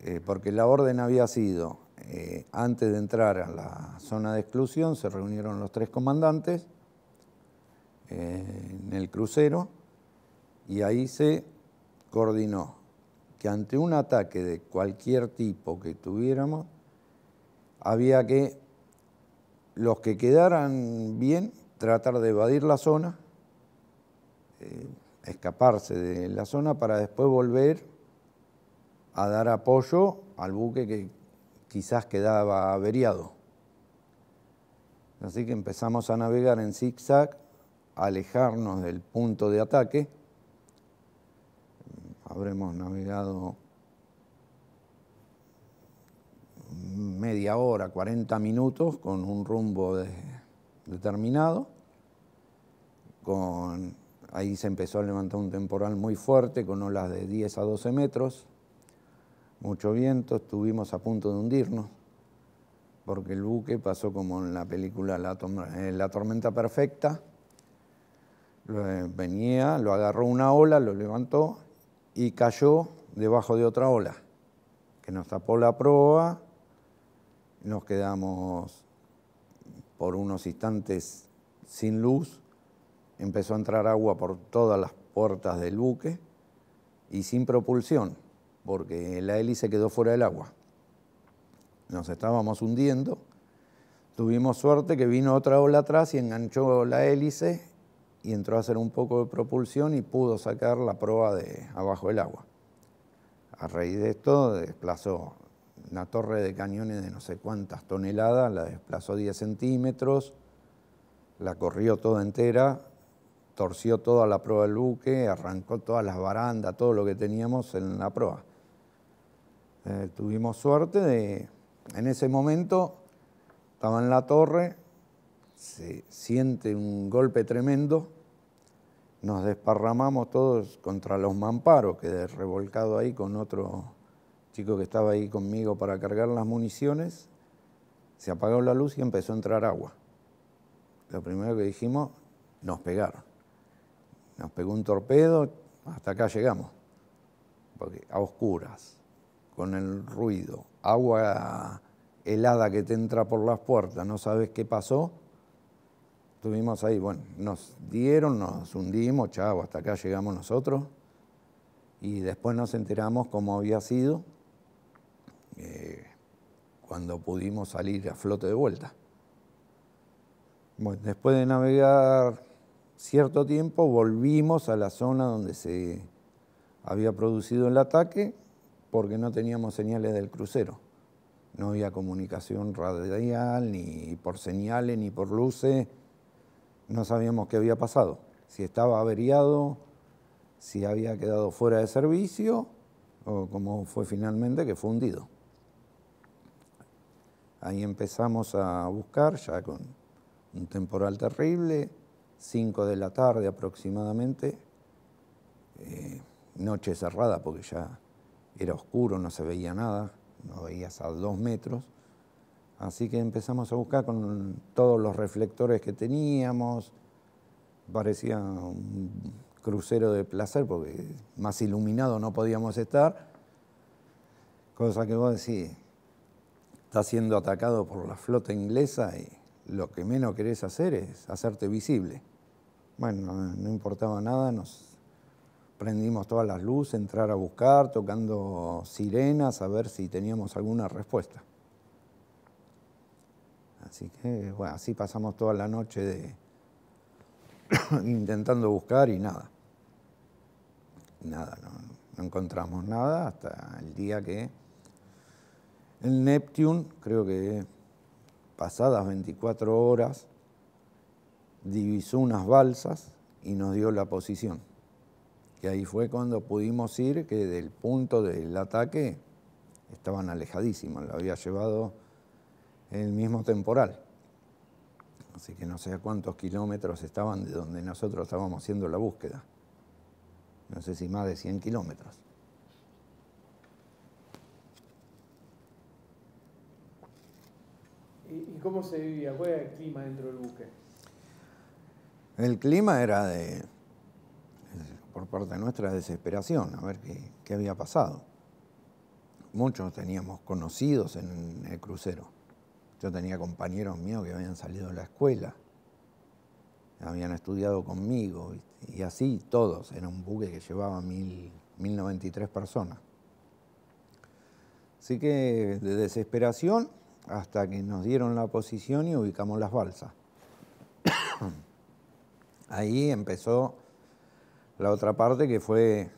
eh, porque la orden había sido, eh, antes de entrar a la zona de exclusión, se reunieron los tres comandantes en el crucero y ahí se coordinó que ante un ataque de cualquier tipo que tuviéramos, había que, los que quedaran bien, tratar de evadir la zona, eh, escaparse de la zona para después volver a dar apoyo al buque que quizás quedaba averiado. Así que empezamos a navegar en zigzag, alejarnos del punto de ataque. Habremos navegado media hora, 40 minutos, con un rumbo determinado. Con, ahí se empezó a levantar un temporal muy fuerte, con olas de 10 a 12 metros, mucho viento, estuvimos a punto de hundirnos, porque el buque pasó como en la película la eh, tormenta perfecta, eh, venía, lo agarró una ola, lo levantó y cayó debajo de otra ola, que nos tapó la proa nos quedamos por unos instantes sin luz, empezó a entrar agua por todas las puertas del buque y sin propulsión, porque la hélice quedó fuera del agua. Nos estábamos hundiendo, tuvimos suerte que vino otra ola atrás y enganchó la hélice y entró a hacer un poco de propulsión y pudo sacar la proa de abajo del agua. A raíz de esto desplazó una torre de cañones de no sé cuántas toneladas, la desplazó 10 centímetros, la corrió toda entera, torció toda la proa del buque, arrancó todas las barandas, todo lo que teníamos en la proa. Eh, tuvimos suerte de, en ese momento, estaba en la torre, se siente un golpe tremendo, nos desparramamos todos contra los mamparos, quedé revolcado ahí con otro chico que estaba ahí conmigo para cargar las municiones, se apagó la luz y empezó a entrar agua. Lo primero que dijimos, nos pegaron. Nos pegó un torpedo, hasta acá llegamos, porque a oscuras, con el ruido, agua helada que te entra por las puertas, no sabes qué pasó. Estuvimos ahí, bueno, nos dieron, nos hundimos, chavo, hasta acá llegamos nosotros. Y después nos enteramos cómo había sido eh, cuando pudimos salir a flote de vuelta. después de navegar cierto tiempo, volvimos a la zona donde se había producido el ataque porque no teníamos señales del crucero. No había comunicación radial, ni por señales, ni por luces. No sabíamos qué había pasado. Si estaba averiado, si había quedado fuera de servicio o como fue finalmente que fue hundido. Ahí empezamos a buscar, ya con un temporal terrible, 5 de la tarde aproximadamente, eh, noche cerrada porque ya era oscuro, no se veía nada, no veías a dos metros. Así que empezamos a buscar con todos los reflectores que teníamos, parecía un crucero de placer porque más iluminado no podíamos estar, cosa que vos decís, está siendo atacado por la flota inglesa y lo que menos querés hacer es hacerte visible. Bueno, no importaba nada, nos prendimos todas las luces, entrar a buscar, tocando sirenas, a ver si teníamos alguna respuesta. Así que, bueno, así pasamos toda la noche de intentando buscar y nada. Nada, no encontramos nada hasta el día que el Neptune, creo que pasadas 24 horas, divisó unas balsas y nos dio la posición. Y ahí fue cuando pudimos ir, que del punto del ataque estaban alejadísimos, lo había llevado el mismo temporal. Así que no sé a cuántos kilómetros estaban de donde nosotros estábamos haciendo la búsqueda. No sé si más de 100 kilómetros. ¿Y cómo se vivía? ¿Cuál era el clima dentro del buque? El clima era de, por parte nuestra, desesperación, a ver qué, había pasado. Muchos teníamos conocidos en el crucero. Yo tenía compañeros míos que habían salido de la escuela, habían estudiado conmigo, y así todos. Era un buque que llevaba mil, 1093 personas. Así que de desesperación hasta que nos dieron la posición y ubicamos las balsas. Ahí empezó la otra parte que fue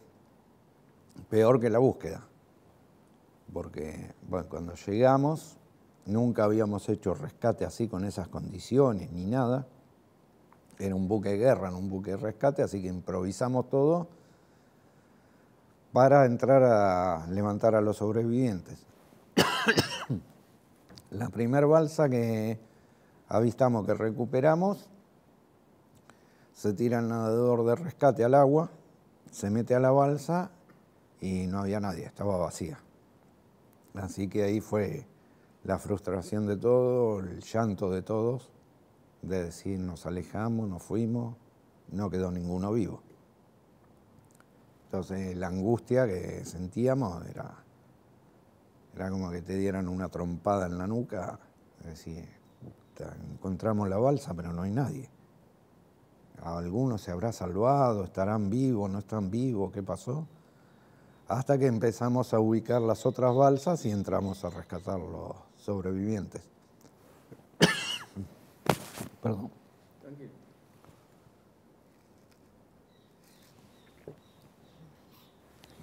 peor que la búsqueda, porque cuando llegamos nunca habíamos hecho rescate así con esas condiciones ni nada, era un buque de guerra, no un buque de rescate, así que improvisamos todo para entrar a levantar a los sobrevivientes. La primera balsa que avistamos, que recuperamos, se tira el nadador de rescate al agua, se mete a la balsa y no había nadie, estaba vacía. Así que ahí fue la frustración de todo, el llanto de todos, de decir nos alejamos, nos fuimos, no quedó ninguno vivo. Entonces la angustia que sentíamos era era como que te dieran una trompada en la nuca, decir, encontramos la balsa, pero no hay nadie. Algunos se habrá salvado, estarán vivos, no están vivos, ¿qué pasó? Hasta que empezamos a ubicar las otras balsas y entramos a rescatar los sobrevivientes. Perdón. Tranquilo.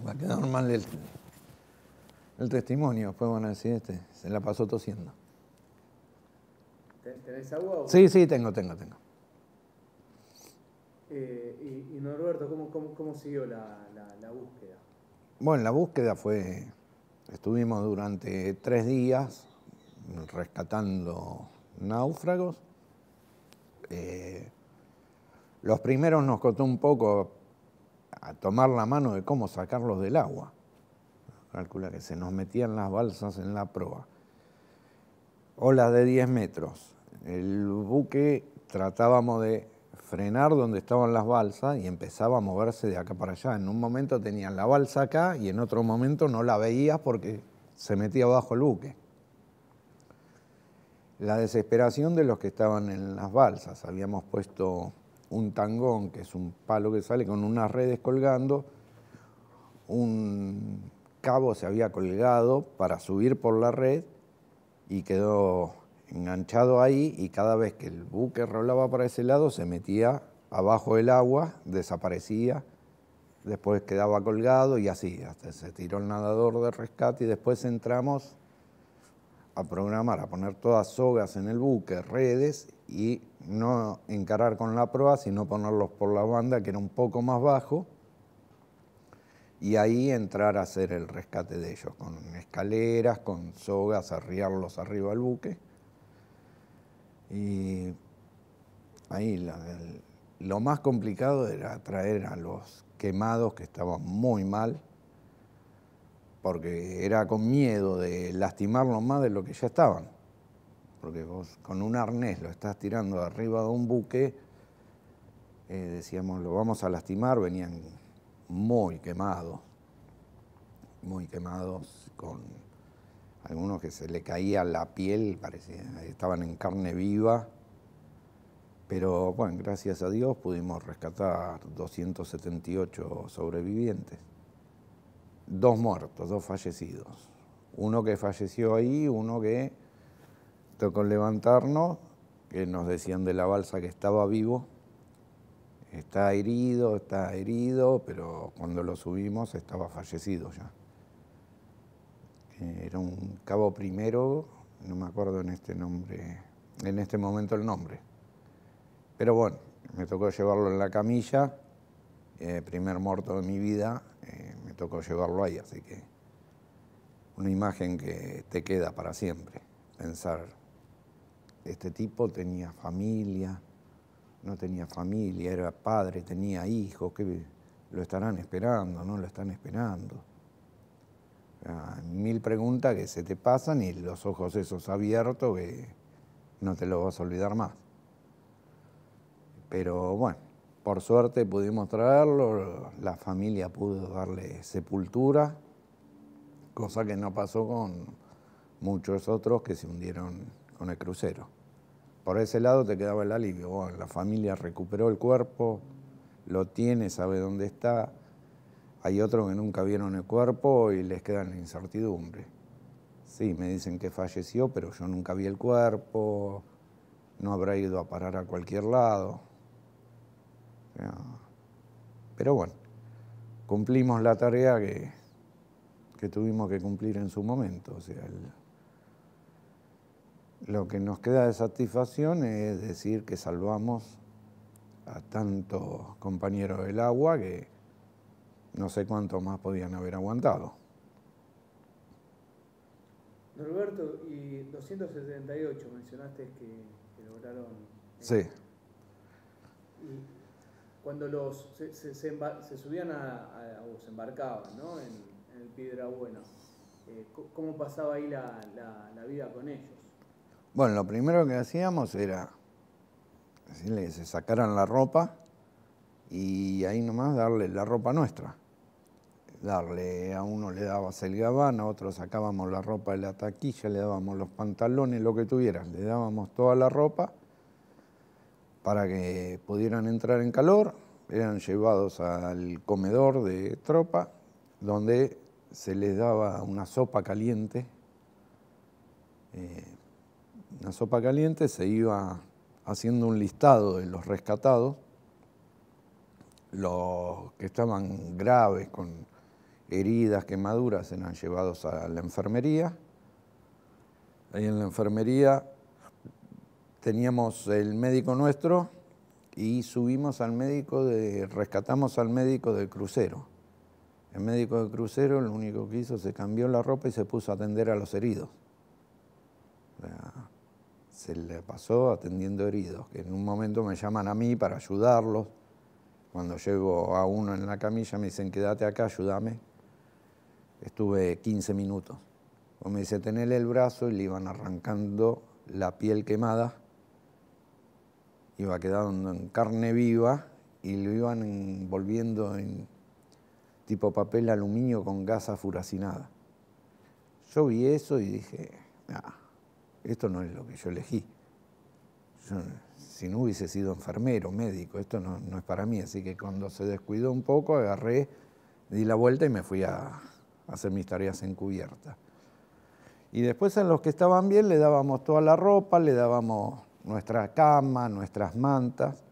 Va a quedar mal el, el testimonio, fue bueno decir este. Se la pasó tosiendo. ¿Tenés agua? O... Sí, sí, tengo, tengo, tengo. Eh, y, Norberto, ¿cómo, cómo, siguió la, búsqueda? Bueno, la búsqueda fue. Estuvimos durante tres días rescatando náufragos. Eh, los primeros nos costó un poco a tomar la mano de cómo sacarlos del agua calcula que se nos metían las balsas en la proa. Olas de 10 metros. El buque tratábamos de frenar donde estaban las balsas y empezaba a moverse de acá para allá. En un momento tenían la balsa acá y en otro momento no la veías porque se metía abajo el buque. La desesperación de los que estaban en las balsas. Habíamos puesto un tangón, que es un palo que sale con unas redes colgando, un cabo se había colgado para subir por la red y quedó enganchado ahí y cada vez que el buque rolaba para ese lado se metía abajo del agua, desaparecía, después quedaba colgado y así, hasta se tiró el nadador de rescate y después entramos a programar, a poner todas sogas en el buque, redes y no encarar con la proa, sino ponerlos por la banda que era un poco más bajo y ahí entrar a hacer el rescate de ellos, con escaleras, con sogas, arriarlos arriba al buque. Y ahí lo más complicado era traer a los quemados que estaban muy mal, porque era con miedo de lastimarlos más de lo que ya estaban. Porque vos con un arnés lo estás tirando arriba de un buque, eh, decíamos, lo vamos a lastimar, venían muy quemados, muy quemados, con algunos que se le caía la piel, parecía, estaban en carne viva. Pero bueno, gracias a Dios pudimos rescatar 278 sobrevivientes. Dos muertos, dos fallecidos. Uno que falleció ahí, uno que tocó levantarnos, que nos decían de la balsa que estaba vivo está herido, está herido, pero cuando lo subimos estaba fallecido ya. Eh, era un cabo primero, no me acuerdo en este nombre, en este momento el nombre. Pero bueno, me tocó llevarlo en la camilla, eh, primer muerto de mi vida, eh, me tocó llevarlo ahí, así que una imagen que te queda para siempre, pensar, este tipo tenía familia, no tenía familia, era padre, tenía hijos, que lo estarán esperando, no lo están esperando. mil preguntas que se te pasan y los ojos esos abiertos que no te lo vas a olvidar más. Pero bueno, por suerte pudimos traerlo, la familia pudo darle sepultura, cosa que no pasó con muchos otros que se hundieron con el crucero por ese lado te quedaba el alivio. la familia recuperó el cuerpo, lo tiene, sabe dónde está. Hay otros que nunca vieron el cuerpo y les queda la incertidumbre. Sí, me dicen que falleció, pero yo nunca vi el cuerpo, no habrá ido a parar a cualquier lado. Pero bueno, cumplimos la tarea que, que tuvimos que cumplir en su momento. O sea, lo que nos queda de satisfacción es decir que salvamos a tantos compañeros del agua que no sé cuánto más podían haber aguantado. Norberto, y 278 mencionaste que, lograron... Eh, sí. cuando los se, subían a, o se embarcaban en, el Piedra Buena, eh, ¿cómo pasaba ahí la vida con ellos? Bueno, lo primero que hacíamos era decirle que se sacaran la ropa y ahí nomás darle la ropa nuestra. Darle, a uno le dabas el gabán, a otro sacábamos la ropa de la taquilla, le dábamos los pantalones, lo que tuvieras, le dábamos toda la ropa para que pudieran entrar en calor, eran llevados al comedor de tropa, donde se les daba una sopa caliente. Eh, la sopa caliente, se iba haciendo un listado de los rescatados, los que estaban graves con heridas, quemaduras, eran llevados a la enfermería. Ahí en la enfermería teníamos el médico nuestro y subimos al médico, de, rescatamos al médico del crucero. El médico del crucero lo único que hizo se cambió la ropa y se puso a atender a los heridos se le pasó atendiendo heridos, que en un momento me llaman a mí para ayudarlos. Cuando llevo a uno en la camilla me dicen, quédate acá, ayúdame. Estuve 15 minutos. O me dice, tenele el brazo y le iban arrancando la piel quemada. Iba quedando en carne viva y lo iban envolviendo en tipo papel aluminio con gasa furacinada. Yo vi eso y dije, ah, esto no es lo que yo elegí. si no hubiese sido enfermero, médico, esto no, es para mí. Así que cuando se descuidó un poco, agarré, di la vuelta y me fui a, hacer mis tareas encubiertas. Y después en los que estaban bien le dábamos toda la ropa, le dábamos nuestra cama, nuestras mantas,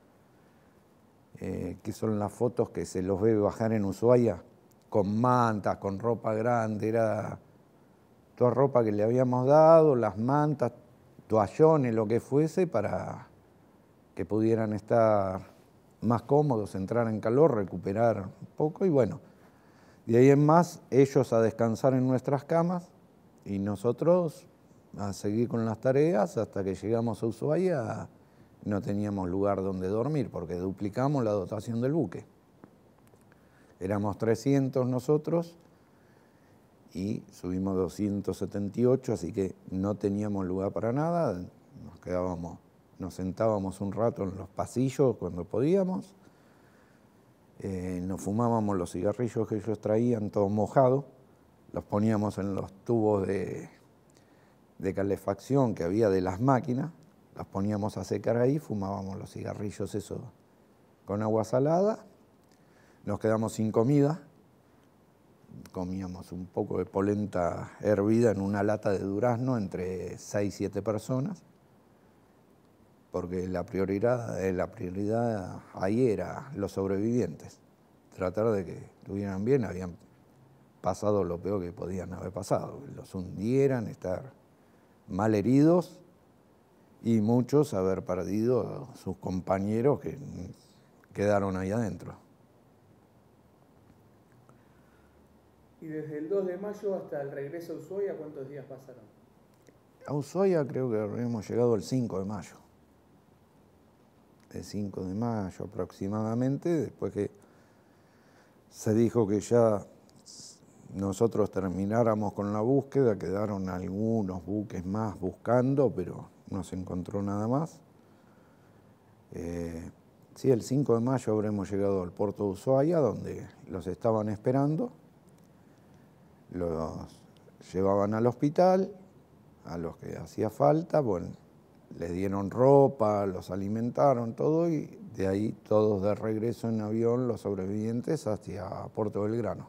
eh, que son las fotos que se los ve bajar en Ushuaia, con mantas, con ropa grande, era toda ropa que le habíamos dado, las mantas, toallones, lo que fuese, para que pudieran estar más cómodos, entrar en calor, recuperar un poco y bueno, de ahí en más ellos a descansar en nuestras camas y nosotros a seguir con las tareas hasta que llegamos a Ushuaia no teníamos lugar donde dormir porque duplicamos la dotación del buque. Éramos 300 nosotros y subimos 278, así que no teníamos lugar para nada, nos quedábamos, nos sentábamos un rato en los pasillos cuando podíamos, eh, nos fumábamos los cigarrillos que ellos traían todos mojados, los poníamos en los tubos de, calefacción que había de las máquinas, los poníamos a secar ahí, fumábamos los cigarrillos eso con agua salada, nos quedamos sin comida, comíamos un poco de polenta hervida en una lata de durazno entre 6 y 7 personas, porque la prioridad, eh, la prioridad ahí era los sobrevivientes, tratar de que estuvieran bien, habían pasado lo peor que podían haber pasado, los hundieran, estar mal heridos y muchos haber perdido a sus compañeros que quedaron ahí adentro. Y desde el 2 de mayo hasta el regreso a Ushuaia, ¿cuántos días pasaron? A Ushuaia creo que habríamos llegado el 5 de mayo. El 5 de mayo aproximadamente, después que se dijo que ya nosotros termináramos con la búsqueda, quedaron algunos buques más buscando, pero no se encontró nada más. Eh, sí, el 5 de mayo habremos llegado al puerto de Ushuaia, donde los estaban esperando los llevaban al hospital, a los que hacía falta, bueno, les dieron ropa, los alimentaron, todo, y de ahí todos de regreso en avión, los sobrevivientes, hacia Puerto Belgrano.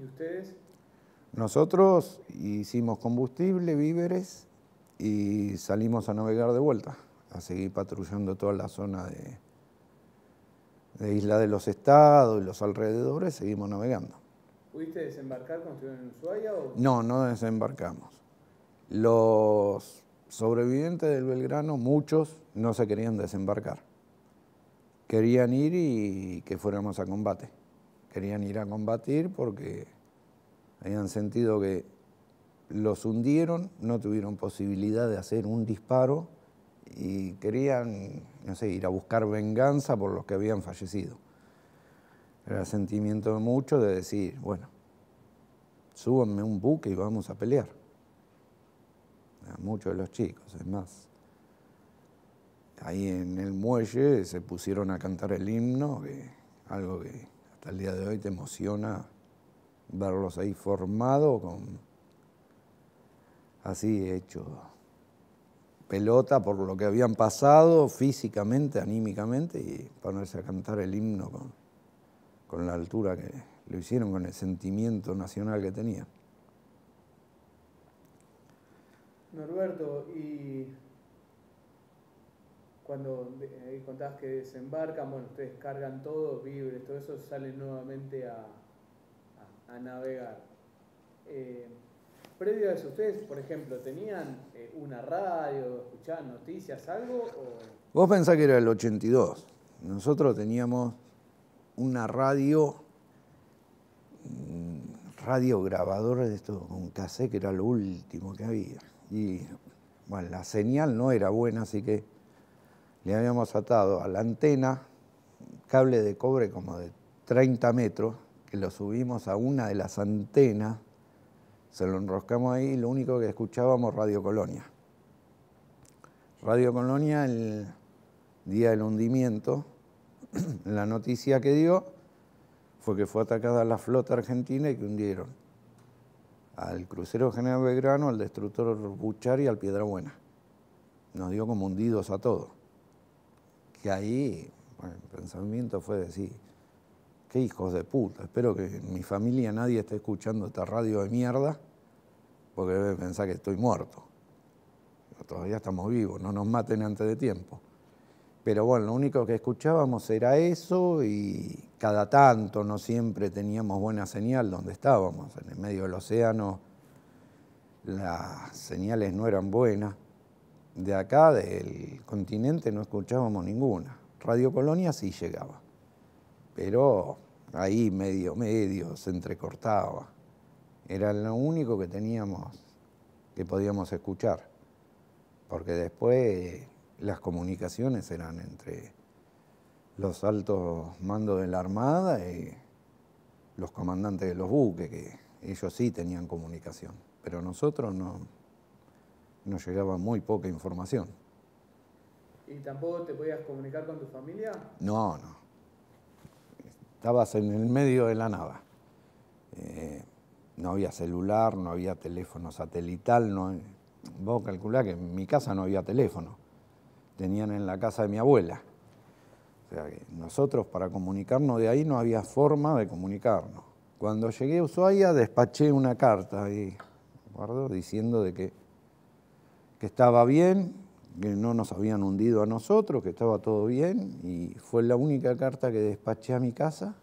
¿Y ustedes? Nosotros hicimos combustible, víveres, y salimos a navegar de vuelta, a seguir patrullando toda la zona de, de Isla de los Estados y los alrededores, seguimos navegando. ¿Pudiste desembarcar cuando estuvieron en Ushuaia? O? No, no desembarcamos. Los sobrevivientes del Belgrano, muchos, no se querían desembarcar. Querían ir y que fuéramos a combate. Querían ir a combatir porque habían sentido que los hundieron, no tuvieron posibilidad de hacer un disparo y querían, no sé, ir a buscar venganza por los que habían fallecido. Era sentimiento de mucho de decir, bueno, súbanme un buque y vamos a pelear. muchos de los chicos, es más. Ahí en el muelle se pusieron a cantar el himno, que, algo que hasta el día de hoy te emociona verlos ahí formados, con, así hecho pelota por lo que habían pasado físicamente, anímicamente, y ponerse a cantar el himno con, con la altura que lo hicieron, con el sentimiento nacional que tenía. Norberto, y cuando eh, contabas que desembarcan, bueno, ustedes cargan todo, víveres, todo eso, salen nuevamente a, navegar. Eh, previo a eso, ¿ustedes, por ejemplo, tenían eh, una radio, escuchaban noticias, algo? Vos pensás que era el 82. Nosotros teníamos una radio, mm, radio grabadora, de esto un cassette, que era lo último que había. Y bueno, la señal no era buena, así que le habíamos atado a la antena cable de cobre como de 30 metros, que lo subimos a una de las antenas, se lo enroscamos ahí y lo único que escuchábamos Radio Colonia. Radio Colonia el día del hundimiento, la noticia que dio fue que fue atacada la flota argentina y que hundieron al crucero General Belgrano, al destructor Buchari y al Buena. Nos dio como hundidos a todos. Que ahí, el pensamiento fue decir, qué hijos de puta, espero que en mi familia nadie esté escuchando esta radio de mierda, porque debe pensar que estoy muerto. todavía estamos vivos, no nos maten antes de tiempo. Pero bueno, lo único que escuchábamos era eso y cada tanto no siempre teníamos buena señal donde estábamos. En el medio del océano las señales no eran buenas. De acá, del continente, no escuchábamos ninguna. Radio Colonia sí llegaba, pero ahí medio, medio, se entrecortaba. Era lo único que teníamos, que podíamos escuchar, porque después las comunicaciones eran entre los altos mandos de la Armada y los comandantes de los buques, que ellos sí tenían comunicación, pero nosotros no, nos llegaba muy poca información. ¿Y tampoco te podías comunicar con tu familia? No, no. Estabas en el medio de la nada. Eh, no había celular, no había teléfono satelital, no, vos calculás que en mi casa no había teléfono tenían en la casa de mi abuela. O sea, nosotros para comunicarnos de ahí no había forma de comunicarnos. Cuando llegué a Ushuaia despaché una carta ahí, guardo, diciendo de que, que estaba bien, que no nos habían hundido a nosotros, que estaba todo bien, y fue la única carta que despaché a mi casa,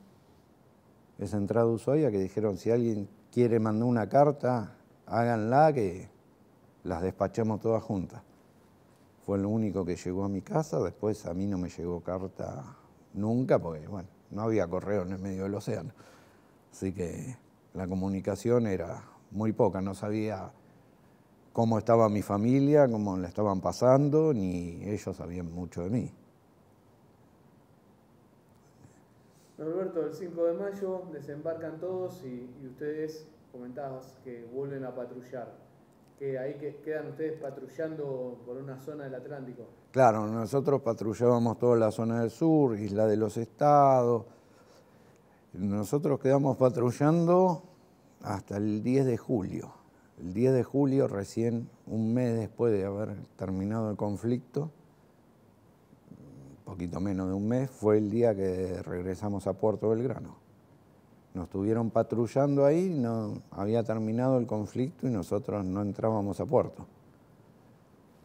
esa entrada a Ushuaia, que dijeron, si alguien quiere mandar una carta, háganla, que las despachamos todas juntas fue lo único que llegó a mi casa, después a mí no me llegó carta nunca, porque bueno, no había correo en el medio del océano. Así que la comunicación era muy poca, no sabía cómo estaba mi familia, cómo la estaban pasando, ni ellos sabían mucho de mí. Roberto, el 5 de mayo desembarcan todos y, y ustedes comentabas que vuelven a patrullar que ahí que quedan ustedes patrullando por una zona del Atlántico. Claro, nosotros patrullábamos toda la zona del sur, Isla de los Estados. Nosotros quedamos patrullando hasta el 10 de julio. El 10 de julio, recién un mes después de haber terminado el conflicto, un poquito menos de un mes, fue el día que regresamos a Puerto Belgrano. Nos estuvieron patrullando ahí, no, había terminado el conflicto y nosotros no entrábamos a puerto.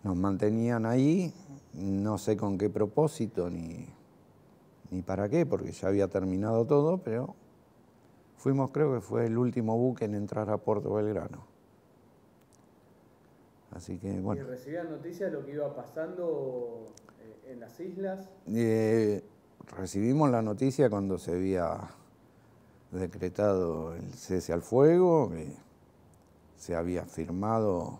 Nos mantenían ahí, no sé con qué propósito ni, ni para qué, porque ya había terminado todo, pero fuimos, creo que fue el último buque en entrar a Puerto Belgrano. Así que, bueno. ¿Y recibían noticias de lo que iba pasando eh, en las islas? Eh, recibimos la noticia cuando se había decretado el cese al fuego, que se había firmado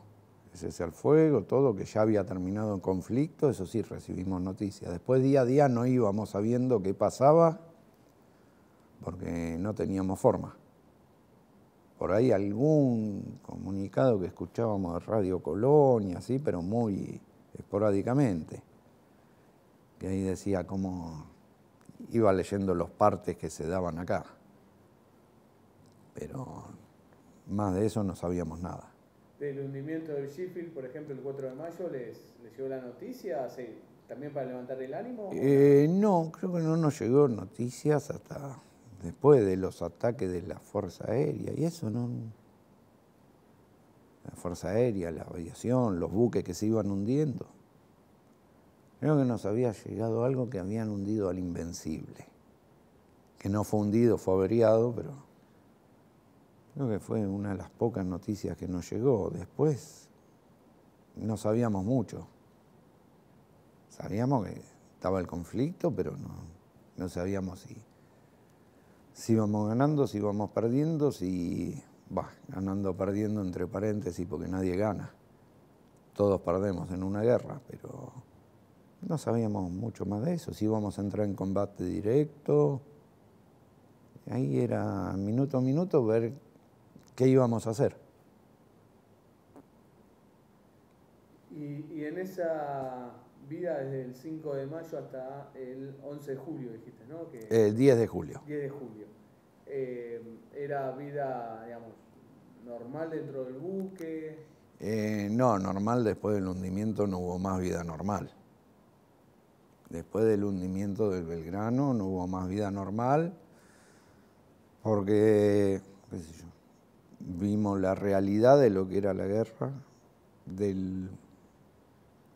el cese al fuego, todo, que ya había terminado el conflicto, eso sí, recibimos noticias. Después día a día no íbamos sabiendo qué pasaba porque no teníamos forma. Por ahí algún comunicado que escuchábamos de Radio Colonia, así, pero muy esporádicamente. Que ahí decía cómo iba leyendo los partes que se daban acá pero más de eso no sabíamos nada. Del hundimiento del Sheffield, por ejemplo, el 4 de mayo, ¿les, llegó la noticia? ¿También para levantar el ánimo? Eh, no, creo que no nos llegó noticias hasta después de los ataques de la Fuerza Aérea y eso, ¿no? La Fuerza Aérea, la aviación, los buques que se iban hundiendo. Creo que nos había llegado algo que habían hundido al Invencible, que no fue hundido, fue averiado, pero Creo que fue una de las pocas noticias que nos llegó. Después no sabíamos mucho. Sabíamos que estaba el conflicto, pero no, sabíamos si, si íbamos ganando, si íbamos perdiendo, si va, ganando perdiendo entre paréntesis, porque nadie gana. Todos perdemos en una guerra, pero no sabíamos mucho más de eso. Si íbamos a entrar en combate directo. Ahí era minuto a minuto ver ¿qué íbamos a hacer? Y, en esa vida desde el 5 de mayo hasta el 11 de julio, dijiste, ¿no? el 10 de julio. de julio. Eh, ¿Era vida, digamos, normal dentro del buque? Eh, no, normal después del hundimiento no hubo más vida normal. Después del hundimiento del Belgrano no hubo más vida normal porque, qué sé yo, vimos la realidad de lo que era la guerra, de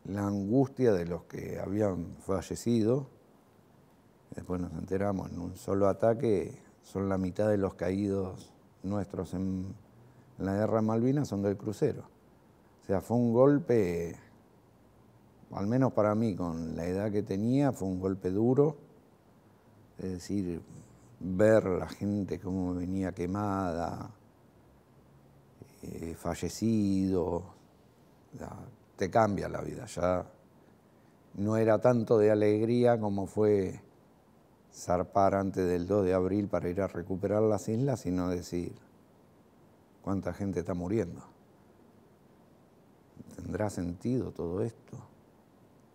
la angustia de los que habían fallecido. Después nos enteramos, en un solo ataque son la mitad de los caídos nuestros en, la guerra de Malvinas son del crucero. O sea, fue un golpe, al menos para mí, con la edad que tenía, fue un golpe duro. Es decir, ver la gente cómo venía quemada, eh, fallecido, te cambia la vida, ya no era tanto de alegría como fue zarpar antes del 2 de abril para ir a recuperar las islas, sino decir cuánta gente está muriendo. ¿Tendrá sentido todo esto?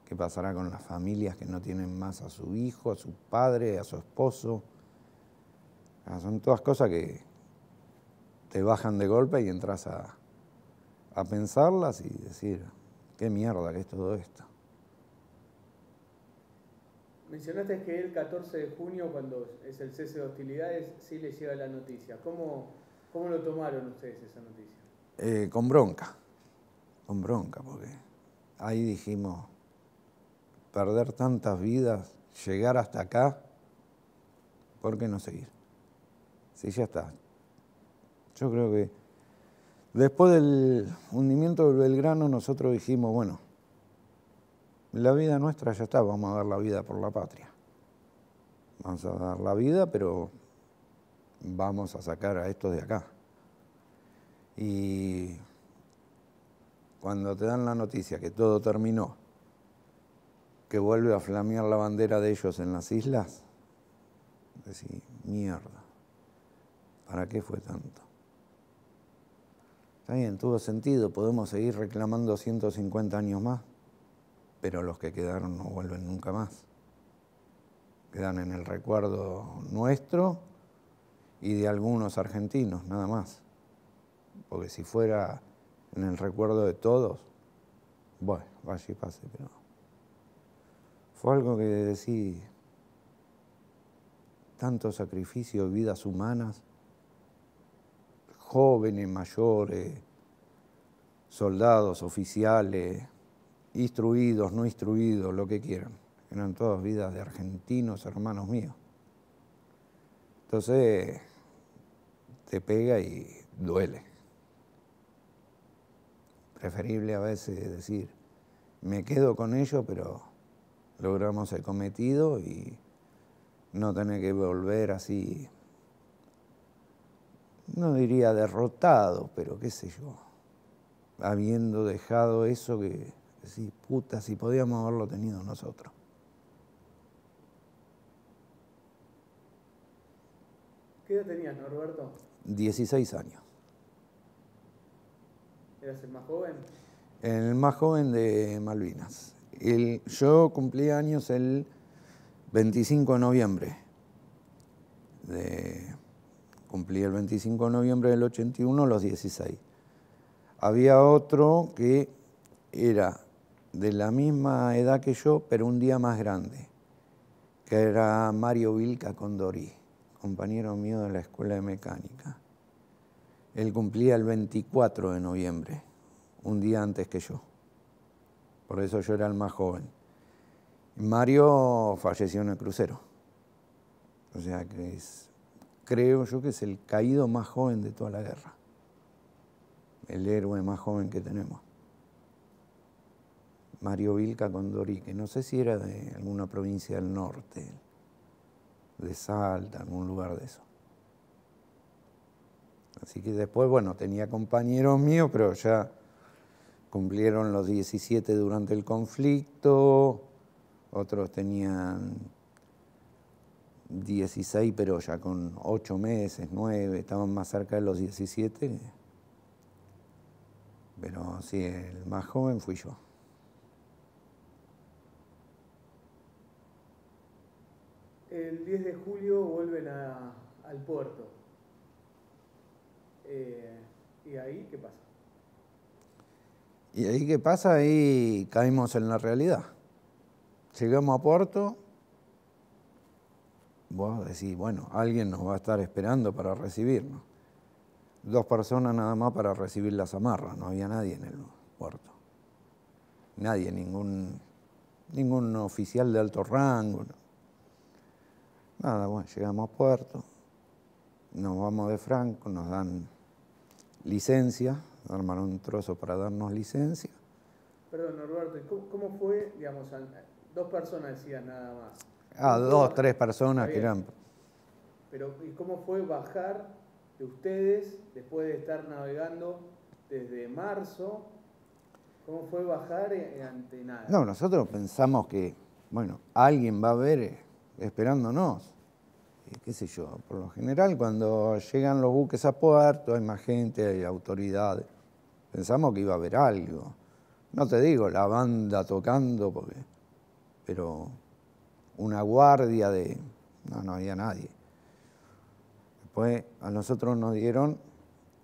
¿Qué pasará con las familias que no tienen más a su hijo, a su padre, a su esposo? Son todas cosas que, te bajan de golpe y entras a, pensarlas y decir, qué mierda que es todo esto. Mencionaste que el 14 de junio, cuando es el cese de hostilidades, sí les llega la noticia. ¿Cómo, lo tomaron ustedes esa noticia? Eh, con bronca, con bronca, porque ahí dijimos, perder tantas vidas, llegar hasta acá, ¿por qué no seguir? Sí, ya está, yo creo que después del hundimiento del Belgrano nosotros dijimos, bueno, la vida nuestra ya está, vamos a dar la vida por la patria. Vamos a dar la vida, pero vamos a sacar a estos de acá. Y cuando te dan la noticia que todo terminó, que vuelve a flamear la bandera de ellos en las islas, decís, mierda, ¿para qué fue tanto? Está bien, tuvo sentido, podemos seguir reclamando 150 años más, pero los que quedaron no vuelven nunca más. Quedan en el recuerdo nuestro y de algunos argentinos, nada más. Porque si fuera en el recuerdo de todos, bueno, vaya y pase, pero fue algo que decí, tanto sacrificio, vidas humanas, jóvenes, mayores, soldados, oficiales, instruidos, no instruidos, lo que quieran. Eran todas vidas de argentinos, hermanos míos. Entonces, te pega y duele. Preferible a veces decir, me quedo con ellos, pero logramos el cometido y no tener que volver así no diría derrotado, pero qué sé yo, habiendo dejado eso que, sí, puta, si podíamos haberlo tenido nosotros. ¿Qué edad tenías, Norberto? 16 años. ¿Eras el más joven? El más joven de Malvinas. yo cumplí años el 25 de noviembre de cumplí el 25 de noviembre del 81 los 16. Había otro que era de la misma edad que yo, pero un día más grande, que era Mario Vilca Condori, compañero mío de la Escuela de Mecánica. Él cumplía el 24 de noviembre, un día antes que yo. Por eso yo era el más joven. Mario falleció en el crucero. O sea que es creo yo que es el caído más joven de toda la guerra, el héroe más joven que tenemos. Mario Vilca Condori que no sé si era de alguna provincia del norte, de Salta, algún lugar de eso. Así que después, bueno, tenía compañeros míos, pero ya cumplieron los 17 durante el conflicto, otros tenían 16, pero ya con 8 meses, 9, estamos más cerca de los 17. Pero sí, el más joven fui yo. El 10 de julio vuelven al puerto. Eh, ¿Y ahí qué pasa? ¿Y ahí qué pasa? Ahí caímos en la realidad. Llegamos a puerto, vos decís, bueno, alguien nos va a estar esperando para recibirnos. Dos personas nada más para recibir las amarras, no había nadie en el puerto. Nadie, ningún, ningún oficial de alto rango. Nada, bueno, llegamos a puerto, nos vamos de Franco, nos dan licencia, armaron un trozo para darnos licencia. Perdón, Norberto, ¿cómo, cómo fue, digamos, dos personas decían nada más? Ah, dos, tres personas que eran. Pero, ¿y cómo fue bajar de ustedes después de estar navegando desde marzo? ¿Cómo fue bajar e-, e-, ante nada? No, nosotros pensamos que, bueno, alguien va a ver eh, esperándonos. ¿Qué sé yo? Por lo general, cuando llegan los buques a puerto, hay más gente, hay autoridades. Pensamos que iba a haber algo. No te digo la banda tocando, porque, pero una guardia de... No, no había nadie. Después a nosotros nos dieron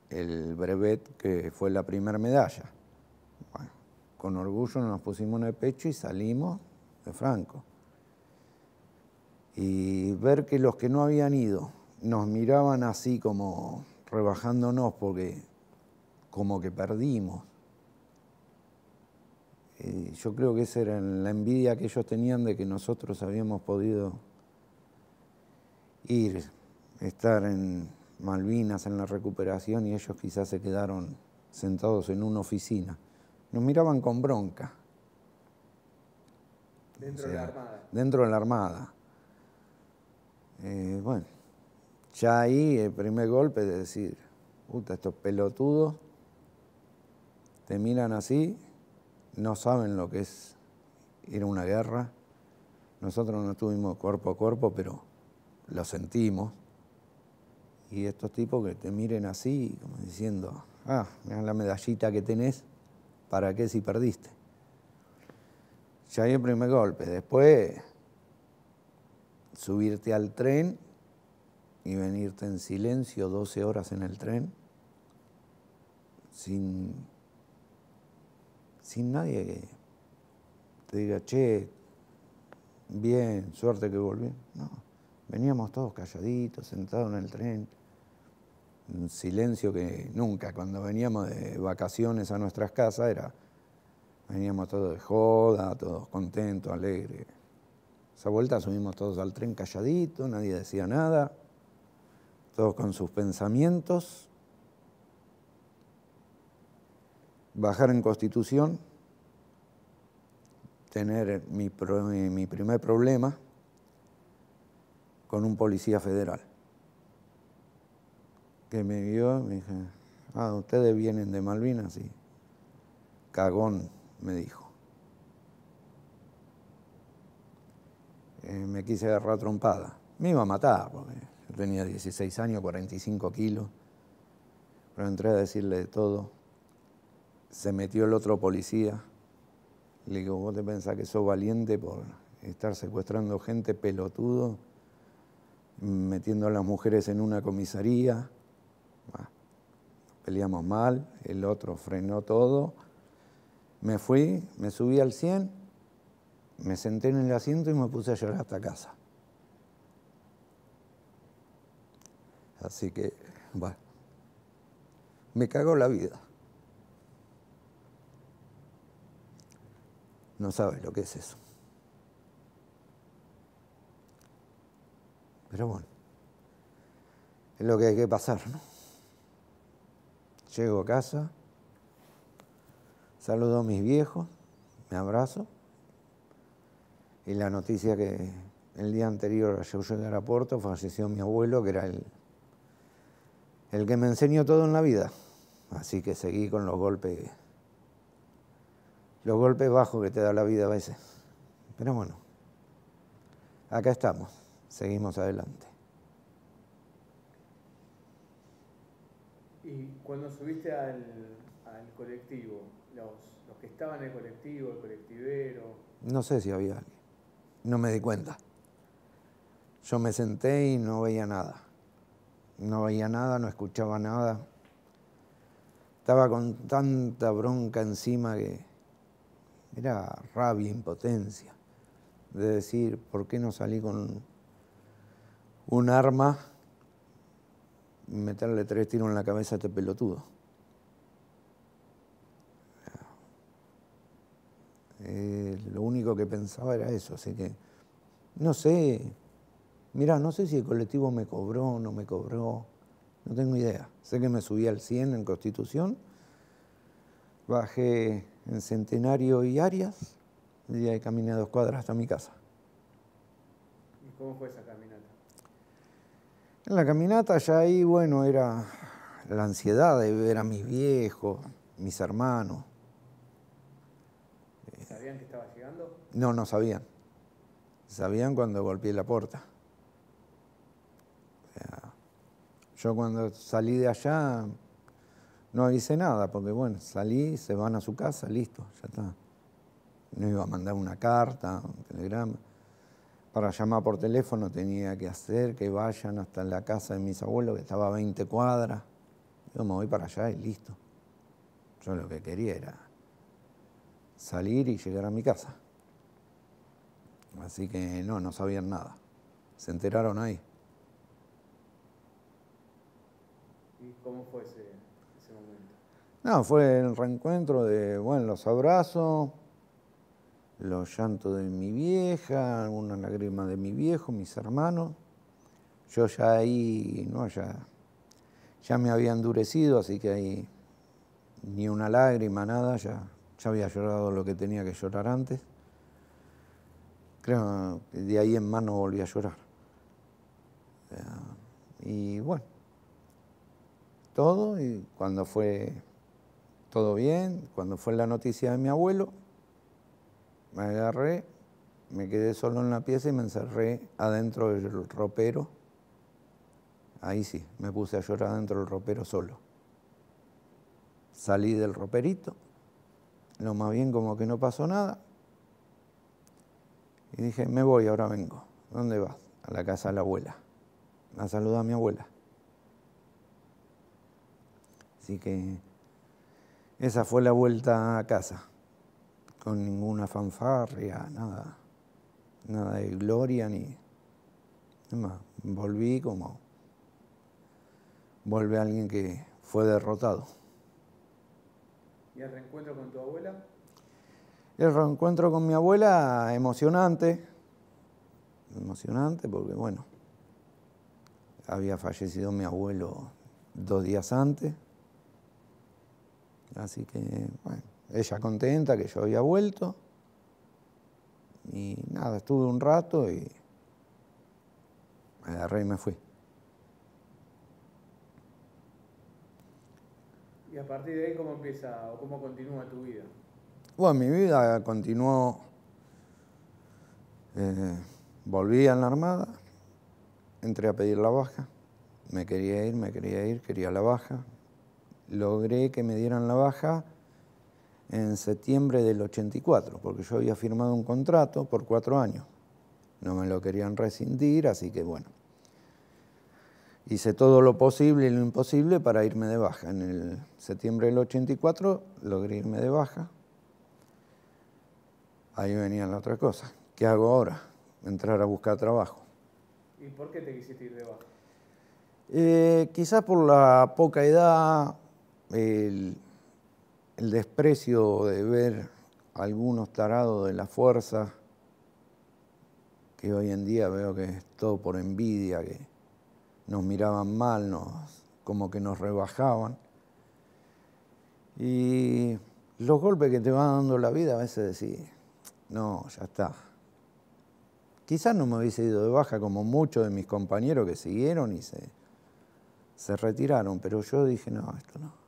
el brevet que fue la primera medalla. con orgullo nos pusimos en el pecho y salimos de Franco. Y ver que los que no habían ido nos miraban así como rebajándonos porque como que perdimos. Eh, yo creo que esa era la envidia que ellos tenían de que nosotros habíamos podido ir, estar en Malvinas, en la recuperación, y ellos quizás se quedaron sentados en una oficina. Nos miraban con bronca. Dentro de la Armada. Dentro de la Armada. Eh, bueno, ya ahí el primer golpe de decir, puta, estos pelotudos te miran así no saben lo que es ir a una guerra. Nosotros no estuvimos cuerpo a cuerpo, pero lo sentimos. Y estos tipos que te miren así, como diciendo, ah, mirá la medallita que tenés, ¿para qué si perdiste? Ya hay el primer golpe. Después, subirte al tren y venirte en silencio 12 horas en el tren, sin sin nadie que te diga, che, bien, suerte que volví. No, veníamos todos calladitos, sentados en el tren, un silencio que nunca, cuando veníamos de vacaciones a nuestras casas, era, veníamos todos de joda, todos contentos, alegres. Esa vuelta subimos todos al tren calladitos, nadie decía nada, todos con sus pensamientos bajar en constitución, tener mi, mi, primer problema con un policía federal, que me vio y me dijo, ah, ustedes vienen de Malvinas, y Cagón, me dijo. Eh, me quise agarrar trompada. Me iba a matar, porque yo tenía 16 años, 45 kilos, pero entré a decirle de todo se metió el otro policía. Le digo, ¿vos te pensás que sos valiente por estar secuestrando gente pelotudo, metiendo a las mujeres en una comisaría? peleamos mal, el otro frenó todo. Me fui, me subí al 100, me senté en el asiento y me puse a llorar hasta casa. Así que, bueno, me cago la vida. No sabes lo que es eso. Pero bueno, es lo que hay que pasar, ¿no? Llego a casa, saludo a mis viejos, me abrazo, y la noticia que el día anterior yo llegué a aeropuerto, falleció mi abuelo, que era el, el que me enseñó todo en la vida. Así que seguí con los golpes los golpes bajos que te da la vida a veces. Pero bueno, acá estamos, seguimos adelante. Y cuando subiste al, colectivo, los, que estaban en el colectivo, el colectivero... No sé si había alguien, no me di cuenta. Yo me senté y no veía nada. No veía nada, no escuchaba nada. Estaba con tanta bronca encima que era rabia, impotencia, de decir, ¿por qué no salí con un arma y meterle tres tiros en la cabeza a este pelotudo? Eh, lo único que pensaba era eso, así que no sé, mira, no sé si el colectivo me cobró, no me cobró, no tengo idea. Sé que me subí al 100 en Constitución, bajé en Centenario y Arias, el día caminé dos cuadras hasta mi casa. ¿Y cómo fue esa caminata? En la caminata ya ahí, bueno, era la ansiedad de ver a mis viejos, mis hermanos. ¿Sabían que estaba llegando? No, no sabían. Sabían cuando golpeé la puerta. yo cuando salí de allá no avisé nada, porque bueno, salí, se van a su casa, listo, ya está. No iba a mandar una carta, un telegrama. Para llamar por teléfono tenía que hacer que vayan hasta la casa de mis abuelos, que estaba a 20 cuadras. Yo me voy para allá y listo. Yo lo que quería era salir y llegar a mi casa. Así que no, no sabían nada. Se enteraron ahí. ¿Y cómo fue ese no, fue el reencuentro de, bueno, los abrazos, los llantos de mi vieja, algunas lágrimas de mi viejo, mis hermanos. Yo ya ahí, no, ya, ya me había endurecido, así que ahí ni una lágrima, nada, ya, ya había llorado lo que tenía que llorar antes. Creo que de ahí en más no volví a llorar. Eh, y bueno, todo, y cuando fue todo bien. Cuando fue la noticia de mi abuelo, me agarré, me quedé solo en la pieza y me encerré adentro del ropero. Ahí sí, me puse a llorar adentro del ropero solo. Salí del roperito, lo más bien como que no pasó nada. Y dije, me voy, ahora vengo. ¿Dónde vas? A la casa de la abuela. La saludar a mi abuela. Así que esa fue la vuelta a casa, con ninguna fanfarria, nada, nada de gloria ni... Más, volví como vuelve alguien que fue derrotado. ¿Y el reencuentro con tu abuela? El reencuentro con mi abuela, emocionante, emocionante porque bueno, había fallecido mi abuelo dos días antes. Así que, bueno, ella contenta que yo había vuelto. Y nada, estuve un rato y me agarré y me fui. ¿Y a partir de ahí cómo empieza o cómo continúa tu vida? Bueno, mi vida continuó. Eh, volví a la Armada, entré a pedir la baja. Me quería ir, me quería ir, quería la baja logré que me dieran la baja en septiembre del 84, porque yo había firmado un contrato por cuatro años. No me lo querían rescindir, así que bueno. Hice todo lo posible y lo imposible para irme de baja. En el septiembre del 84 logré irme de baja. Ahí venía la otra cosa. ¿Qué hago ahora? Entrar a buscar trabajo. ¿Y por qué te quisiste ir de baja? Eh, quizás por la poca edad, el, desprecio de ver algunos tarados de la fuerza, que hoy en día veo que es todo por envidia, que nos miraban mal, nos, como que nos rebajaban. Y los golpes que te van dando la vida a veces decís, no, ya está. Quizás no me hubiese ido de baja como muchos de mis compañeros que siguieron y se, se retiraron, pero yo dije, no, esto no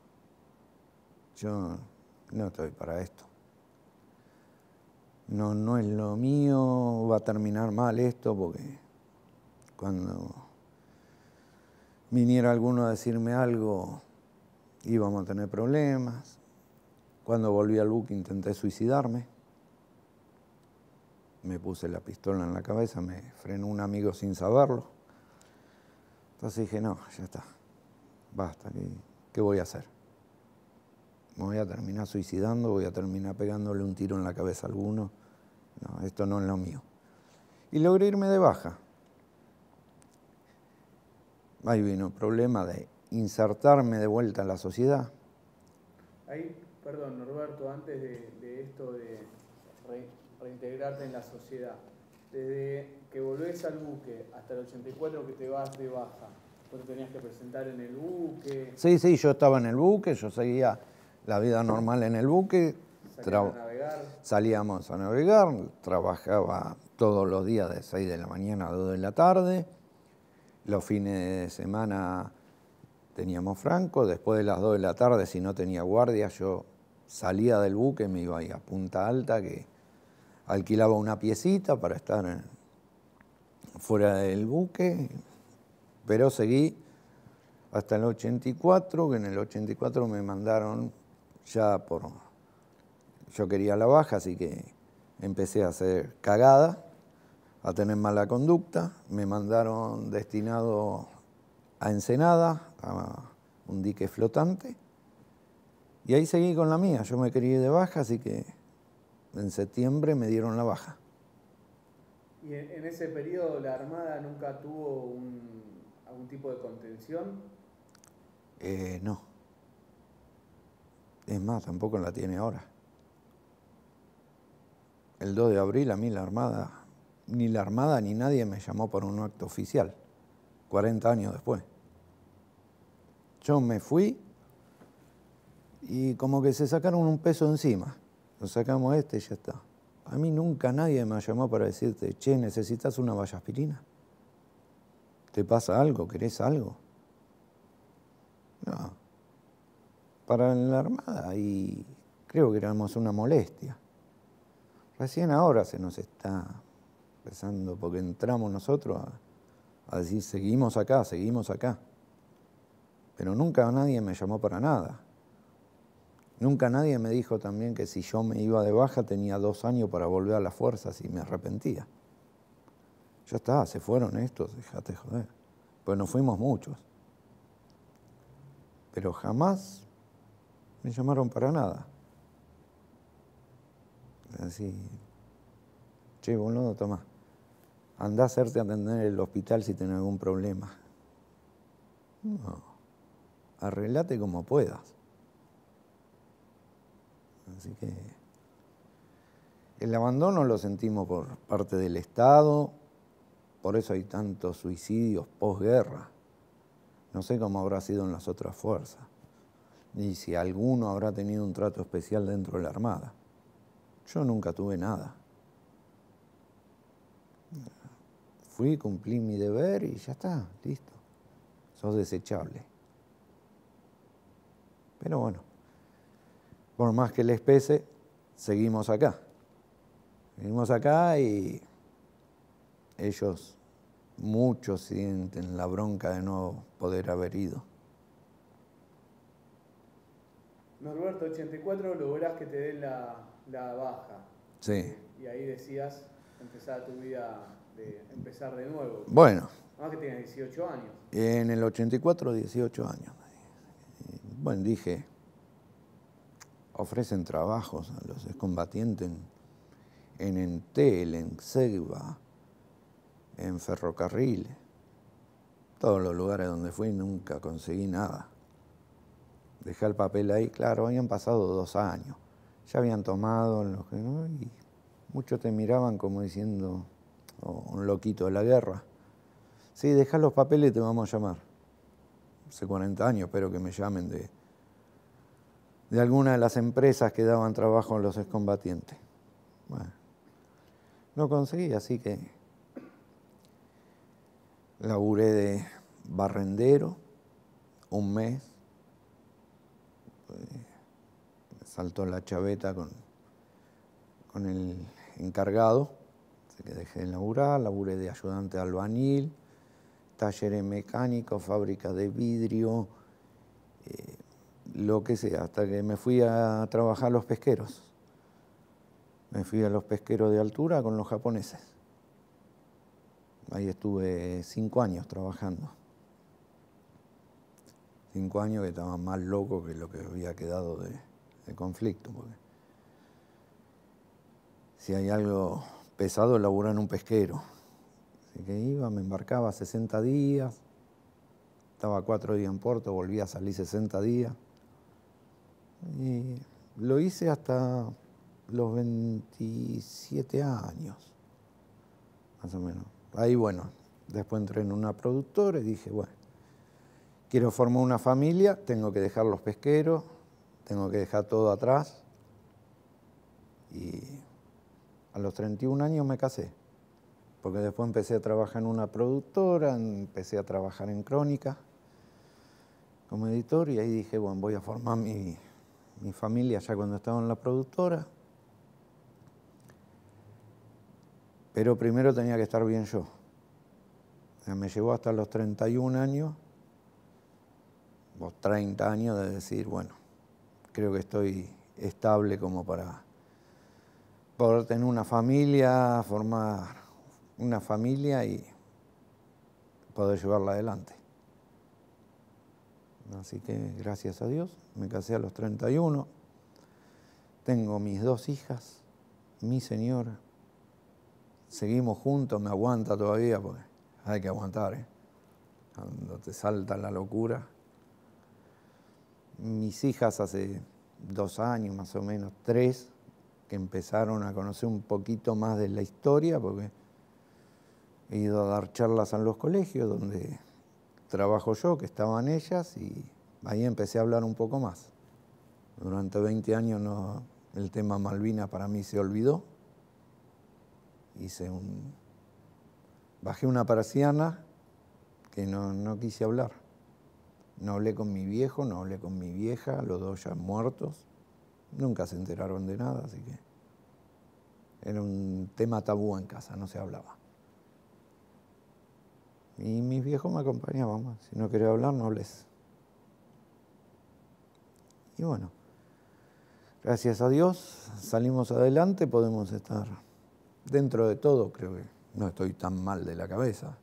yo no estoy para esto. No, no es lo mío, va a terminar mal esto, porque cuando viniera alguno a decirme algo, íbamos a tener problemas. Cuando volví al buque intenté suicidarme. Me puse la pistola en la cabeza, me frenó un amigo sin saberlo. Entonces dije, no, ya está, basta, qué voy a hacer? me voy a terminar suicidando, voy a terminar pegándole un tiro en la cabeza a alguno. No, esto no es lo mío. Y logré irme de baja. Ahí vino el problema de insertarme de vuelta en la sociedad. Ahí, perdón, Norberto, antes de, esto de reintegrarte en la sociedad, desde que volvés al buque hasta el 84 que te vas de baja, te tenías que presentar en el buque? Sí, sí, yo estaba en el buque, yo seguía la vida normal en el buque. Salíamos a navegar, trabajaba todos los días de 6 de la mañana a 2 de la tarde. Los fines de semana teníamos franco, después de las 2 de la tarde, si no tenía guardia, yo salía del buque, me iba ahí a Punta Alta, que alquilaba una piecita para estar fuera del buque, pero seguí hasta el 84, que en el 84 me mandaron ya por... Yo quería la baja, así que empecé a hacer cagada, a tener mala conducta. Me mandaron destinado a Ensenada, a un dique flotante. Y ahí seguí con la mía. Yo me quería de baja, así que en septiembre me dieron la baja. ¿Y en ese periodo la Armada nunca tuvo un, algún tipo de contención? Eh, no. Es más, tampoco la tiene ahora. El 2 de abril a mí la Armada, ni la Armada ni nadie me llamó por un acto oficial, 40 años después. Yo me fui y como que se sacaron un peso encima. Nos sacamos este y ya está. A mí nunca nadie me llamó para decirte, che, necesitas una vallaspirina. ¿Te pasa algo? ¿Querés algo? No, para la Armada y creo que éramos una molestia. Recién ahora se nos está empezando, porque entramos nosotros a, decir, seguimos acá, seguimos acá. Pero nunca nadie me llamó para nada. Nunca nadie me dijo también que si yo me iba de baja tenía dos años para volver a las fuerzas y me arrepentía. Ya está, se fueron estos, déjate joder. Pues nos fuimos muchos. Pero jamás me llamaron para nada. Así, che, boludo, toma, andá a hacerte atender en el hospital si tenés algún problema. No, arreglate como puedas. Así que el abandono lo sentimos por parte del Estado, por eso hay tantos suicidios posguerra. No sé cómo habrá sido en las otras fuerzas y si alguno habrá tenido un trato especial dentro de la Armada. Yo nunca tuve nada. Fui, cumplí mi deber y ya está, listo. Sos desechable. Pero bueno, por más que les pese, seguimos acá. Seguimos acá y ellos, muchos sienten la bronca de no poder haber ido. Norberto, 84 lográs que te den la, baja. Sí. Y ahí decías empezar tu vida, de empezar de nuevo. Bueno. Más que tenías 18 años. En el 84, 18 años. Bueno, dije, ofrecen trabajos a los excombatientes en, Entel, en Segva, en Ferrocarril, Todos los lugares donde fui nunca conseguí nada dejé el papel ahí, claro, habían pasado dos años, ya habían tomado, y muchos te miraban como diciendo, oh, un loquito de la guerra. Sí, dejá los papeles y te vamos a llamar. Hace 40 años espero que me llamen de, de alguna de las empresas que daban trabajo a los excombatientes. Bueno, no conseguí, así que laburé de barrendero un mes, me eh, saltó la chaveta con, el encargado, así que dejé de laburar, laburé de ayudante de albañil, talleres mecánico fábrica de vidrio, eh, lo que sea, hasta que me fui a trabajar a los pesqueros. Me fui a los pesqueros de altura con los japoneses. Ahí estuve cinco años trabajando cinco años que estaba más loco que lo que había quedado de, conflicto. Porque si hay algo pesado, labura en un pesquero. Así que iba, me embarcaba 60 días, estaba cuatro días en puerto volvía a salir 60 días. Y lo hice hasta los 27 años, más o menos. Ahí, bueno, después entré en una productora y dije, bueno, Quiero formar una familia, tengo que dejar los pesqueros, tengo que dejar todo atrás. Y a los 31 años me casé, porque después empecé a trabajar en una productora, empecé a trabajar en crónica como editor y ahí dije, bueno, voy a formar mi, familia ya cuando estaba en la productora. Pero primero tenía que estar bien yo. me llevó hasta los 31 años 30 años de decir, bueno, creo que estoy estable como para poder tener una familia, formar una familia y poder llevarla adelante. Así que gracias a Dios, me casé a los 31, tengo mis dos hijas, mi señora, seguimos juntos, me aguanta todavía, porque hay que aguantar, ¿eh? cuando te salta la locura mis hijas hace dos años, más o menos tres, que empezaron a conocer un poquito más de la historia, porque he ido a dar charlas en los colegios donde trabajo yo, que estaban ellas, y ahí empecé a hablar un poco más. Durante 20 años no, el tema Malvina para mí se olvidó. Hice un, bajé una persiana que no quise hablar. No hablé con mi viejo, no hablé con mi vieja, los dos ya muertos. Nunca se enteraron de nada, así que era un tema tabú en casa, no se hablaba. Y mis viejos me acompañaban Si no quería hablar, no hables. Y bueno, gracias a Dios salimos adelante, podemos estar dentro de todo, creo que no estoy tan mal de la cabeza.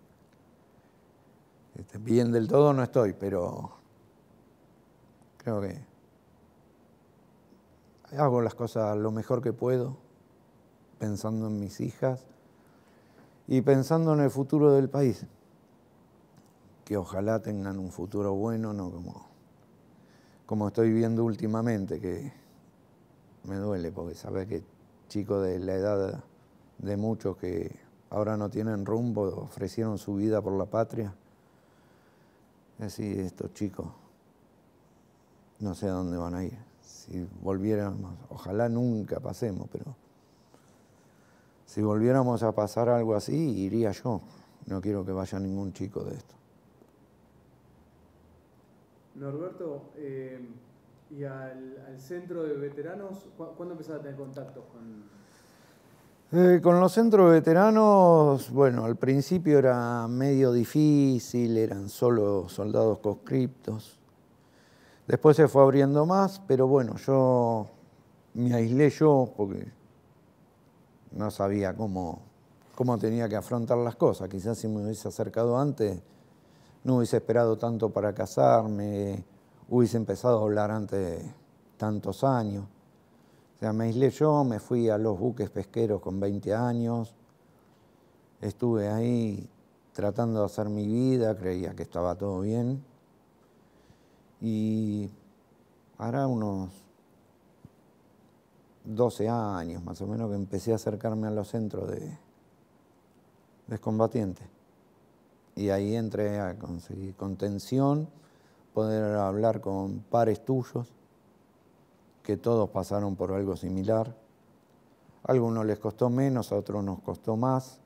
Este, bien del todo no estoy, pero creo que hago las cosas lo mejor que puedo, pensando en mis hijas y pensando en el futuro del país, que ojalá tengan un futuro bueno, no como, estoy viendo últimamente, que me duele porque sabe que chicos de la edad de muchos que ahora no tienen rumbo, ofrecieron su vida por la patria. Así, estos chicos, no sé a dónde van a ir. Si volviéramos, ojalá nunca pasemos, pero si volviéramos a pasar algo así, iría yo. No quiero que vaya ningún chico de esto. Norberto, eh, ¿y al, centro de veteranos, cuándo empezaste a tener contacto con, eh, con los centros veteranos, bueno, al principio era medio difícil, eran solo soldados conscriptos. Después se fue abriendo más, pero bueno, yo me aislé yo porque no sabía cómo, cómo tenía que afrontar las cosas. Quizás si me hubiese acercado antes, no hubiese esperado tanto para casarme, hubiese empezado a hablar antes de tantos años. O sea, me aislé yo, me fui a los buques pesqueros con 20 años, estuve ahí tratando de hacer mi vida, creía que estaba todo bien. Y ahora unos 12 años más o menos que empecé a acercarme a los centros de, descombatientes Y ahí entré a conseguir contención, poder hablar con pares tuyos que todos pasaron por algo similar. A algunos les costó menos, a otros nos costó más.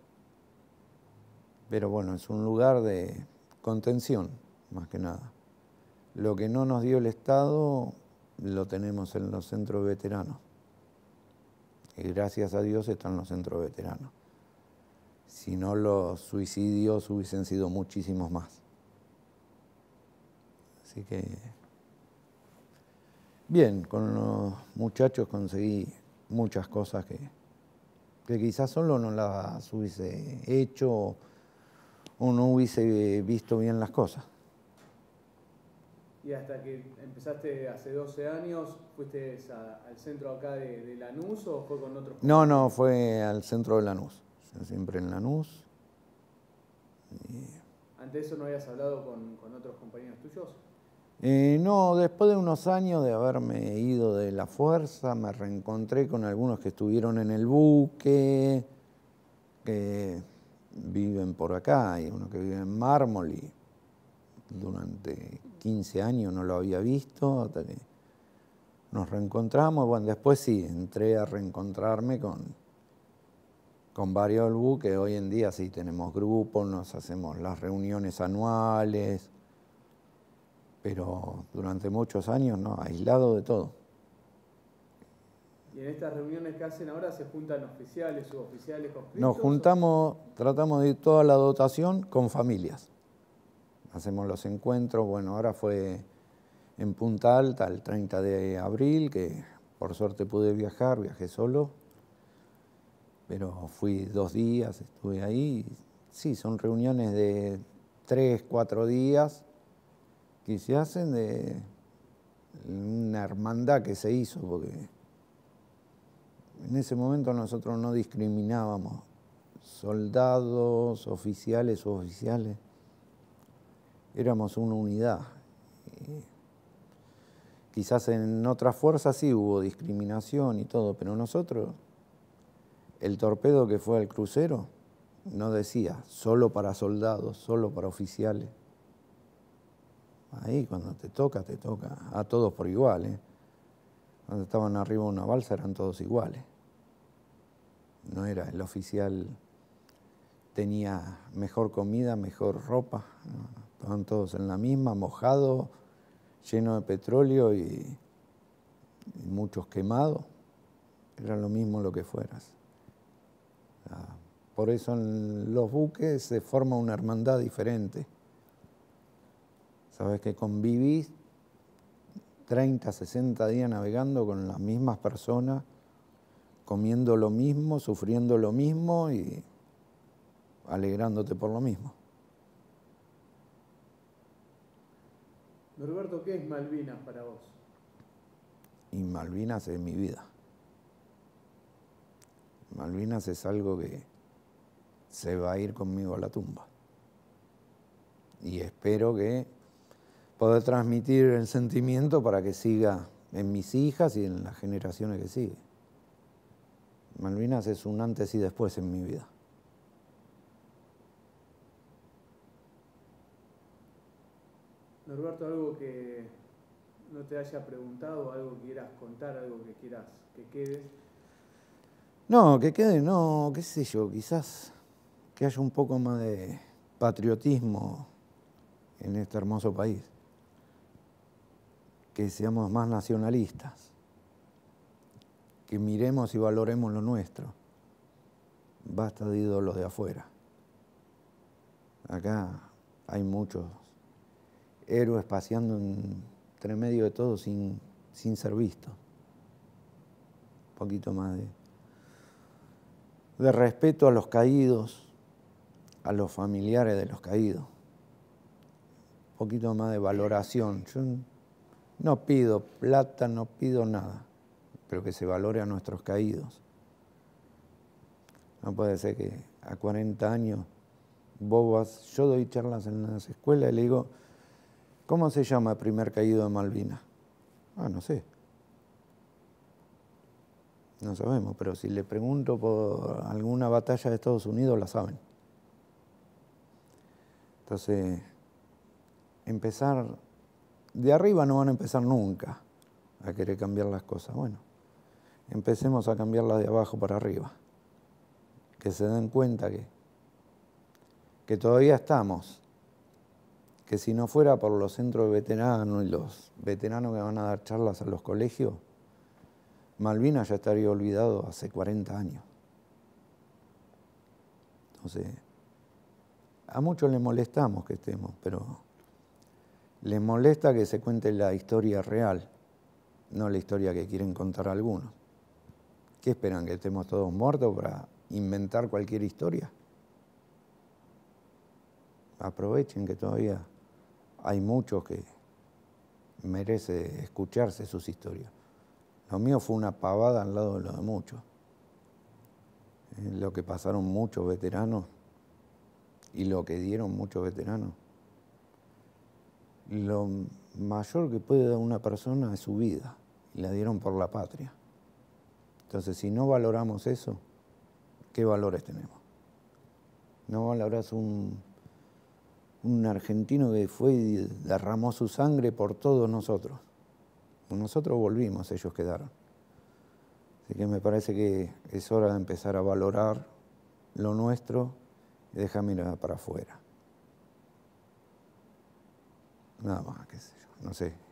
Pero bueno, es un lugar de contención, más que nada. Lo que no nos dio el Estado lo tenemos en los centros veteranos. Y gracias a Dios están los centros veteranos. Si no, los suicidios hubiesen sido muchísimos más. Así que Bien, con los muchachos conseguí muchas cosas que, que quizás solo no las hubiese hecho o no hubiese visto bien las cosas. Y hasta que empezaste hace 12 años, ¿fuiste al centro acá de, Lanús o fue con otros? No, no, fue al centro de Lanús, siempre en Lanús. Y... ¿Ante eso no habías hablado con, con otros compañeros tuyos? Eh, no, después de unos años de haberme ido de la fuerza, me reencontré con algunos que estuvieron en el buque, que viven por acá, hay uno que vive en y durante 15 años no lo había visto, hasta que nos reencontramos, bueno, después sí, entré a reencontrarme con, con varios del buque, hoy en día sí tenemos grupos, nos hacemos las reuniones anuales, pero durante muchos años no, aislado de todo. ¿Y en estas reuniones que hacen ahora se juntan oficiales, suboficiales, Nos juntamos, tratamos de ir toda la dotación con familias. Hacemos los encuentros, bueno, ahora fue en Punta Alta el 30 de abril, que por suerte pude viajar, viajé solo, pero fui dos días, estuve ahí. Sí, son reuniones de tres, cuatro días que se hacen de una hermandad que se hizo, porque en ese momento nosotros no discriminábamos soldados, oficiales, oficiales, éramos una unidad. Quizás en otras fuerzas sí hubo discriminación y todo, pero nosotros, el torpedo que fue al crucero, no decía solo para soldados, solo para oficiales. Ahí cuando te toca, te toca. A todos por igual. ¿eh? Cuando estaban arriba de una balsa eran todos iguales. No era, el oficial tenía mejor comida, mejor ropa. Estaban todos en la misma, mojado, lleno de petróleo y, y muchos quemados. Era lo mismo lo que fueras. Ah, por eso en los buques se forma una hermandad diferente. Sabes que convivís 30, 60 días navegando con las mismas personas, comiendo lo mismo, sufriendo lo mismo y alegrándote por lo mismo. Roberto, ¿qué es Malvinas para vos? Y Malvinas es mi vida. Malvinas es algo que se va a ir conmigo a la tumba. Y espero que poder transmitir el sentimiento para que siga en mis hijas y en las generaciones que siguen. Malvinas es un antes y después en mi vida. Norberto, algo que no te haya preguntado, algo que quieras contar, algo que quieras que quede. No, que quede, no, qué sé yo, quizás que haya un poco más de patriotismo en este hermoso país que seamos más nacionalistas, que miremos y valoremos lo nuestro. Basta de ídolos de afuera. Acá hay muchos héroes paseando entre medio de todo sin, ser visto. Un poquito más de, respeto a los caídos, a los familiares de los caídos. Un poquito más de valoración. No pido plata, no pido nada, pero que se valore a nuestros caídos. No puede ser que a 40 años, bobas, yo doy charlas en las escuelas y le digo, ¿cómo se llama el primer caído de Malvina Ah, no sé. No sabemos, pero si le pregunto por alguna batalla de Estados Unidos, la saben. Entonces, empezar de arriba no van a empezar nunca a querer cambiar las cosas. Bueno, empecemos a cambiarlas de abajo para arriba. Que se den cuenta que, que todavía estamos. Que si no fuera por los centros de veteranos y los veteranos que van a dar charlas a los colegios, Malvinas ya estaría olvidado hace 40 años. Entonces, a muchos les molestamos que estemos, pero les molesta que se cuente la historia real, no la historia que quieren contar algunos. ¿Qué esperan? ¿Que estemos todos muertos para inventar cualquier historia? Aprovechen que todavía hay muchos que merece escucharse sus historias. Lo mío fue una pavada al lado de lo de muchos. Lo que pasaron muchos veteranos y lo que dieron muchos veteranos lo mayor que puede dar una persona es su vida, y la dieron por la patria. Entonces, si no valoramos eso, ¿qué valores tenemos? No valorás un, un argentino que fue y derramó su sangre por todos nosotros. Nosotros volvimos, ellos quedaron. Así que me parece que es hora de empezar a valorar lo nuestro y dejar mirar para afuera nada más, qué sé yo, no sé.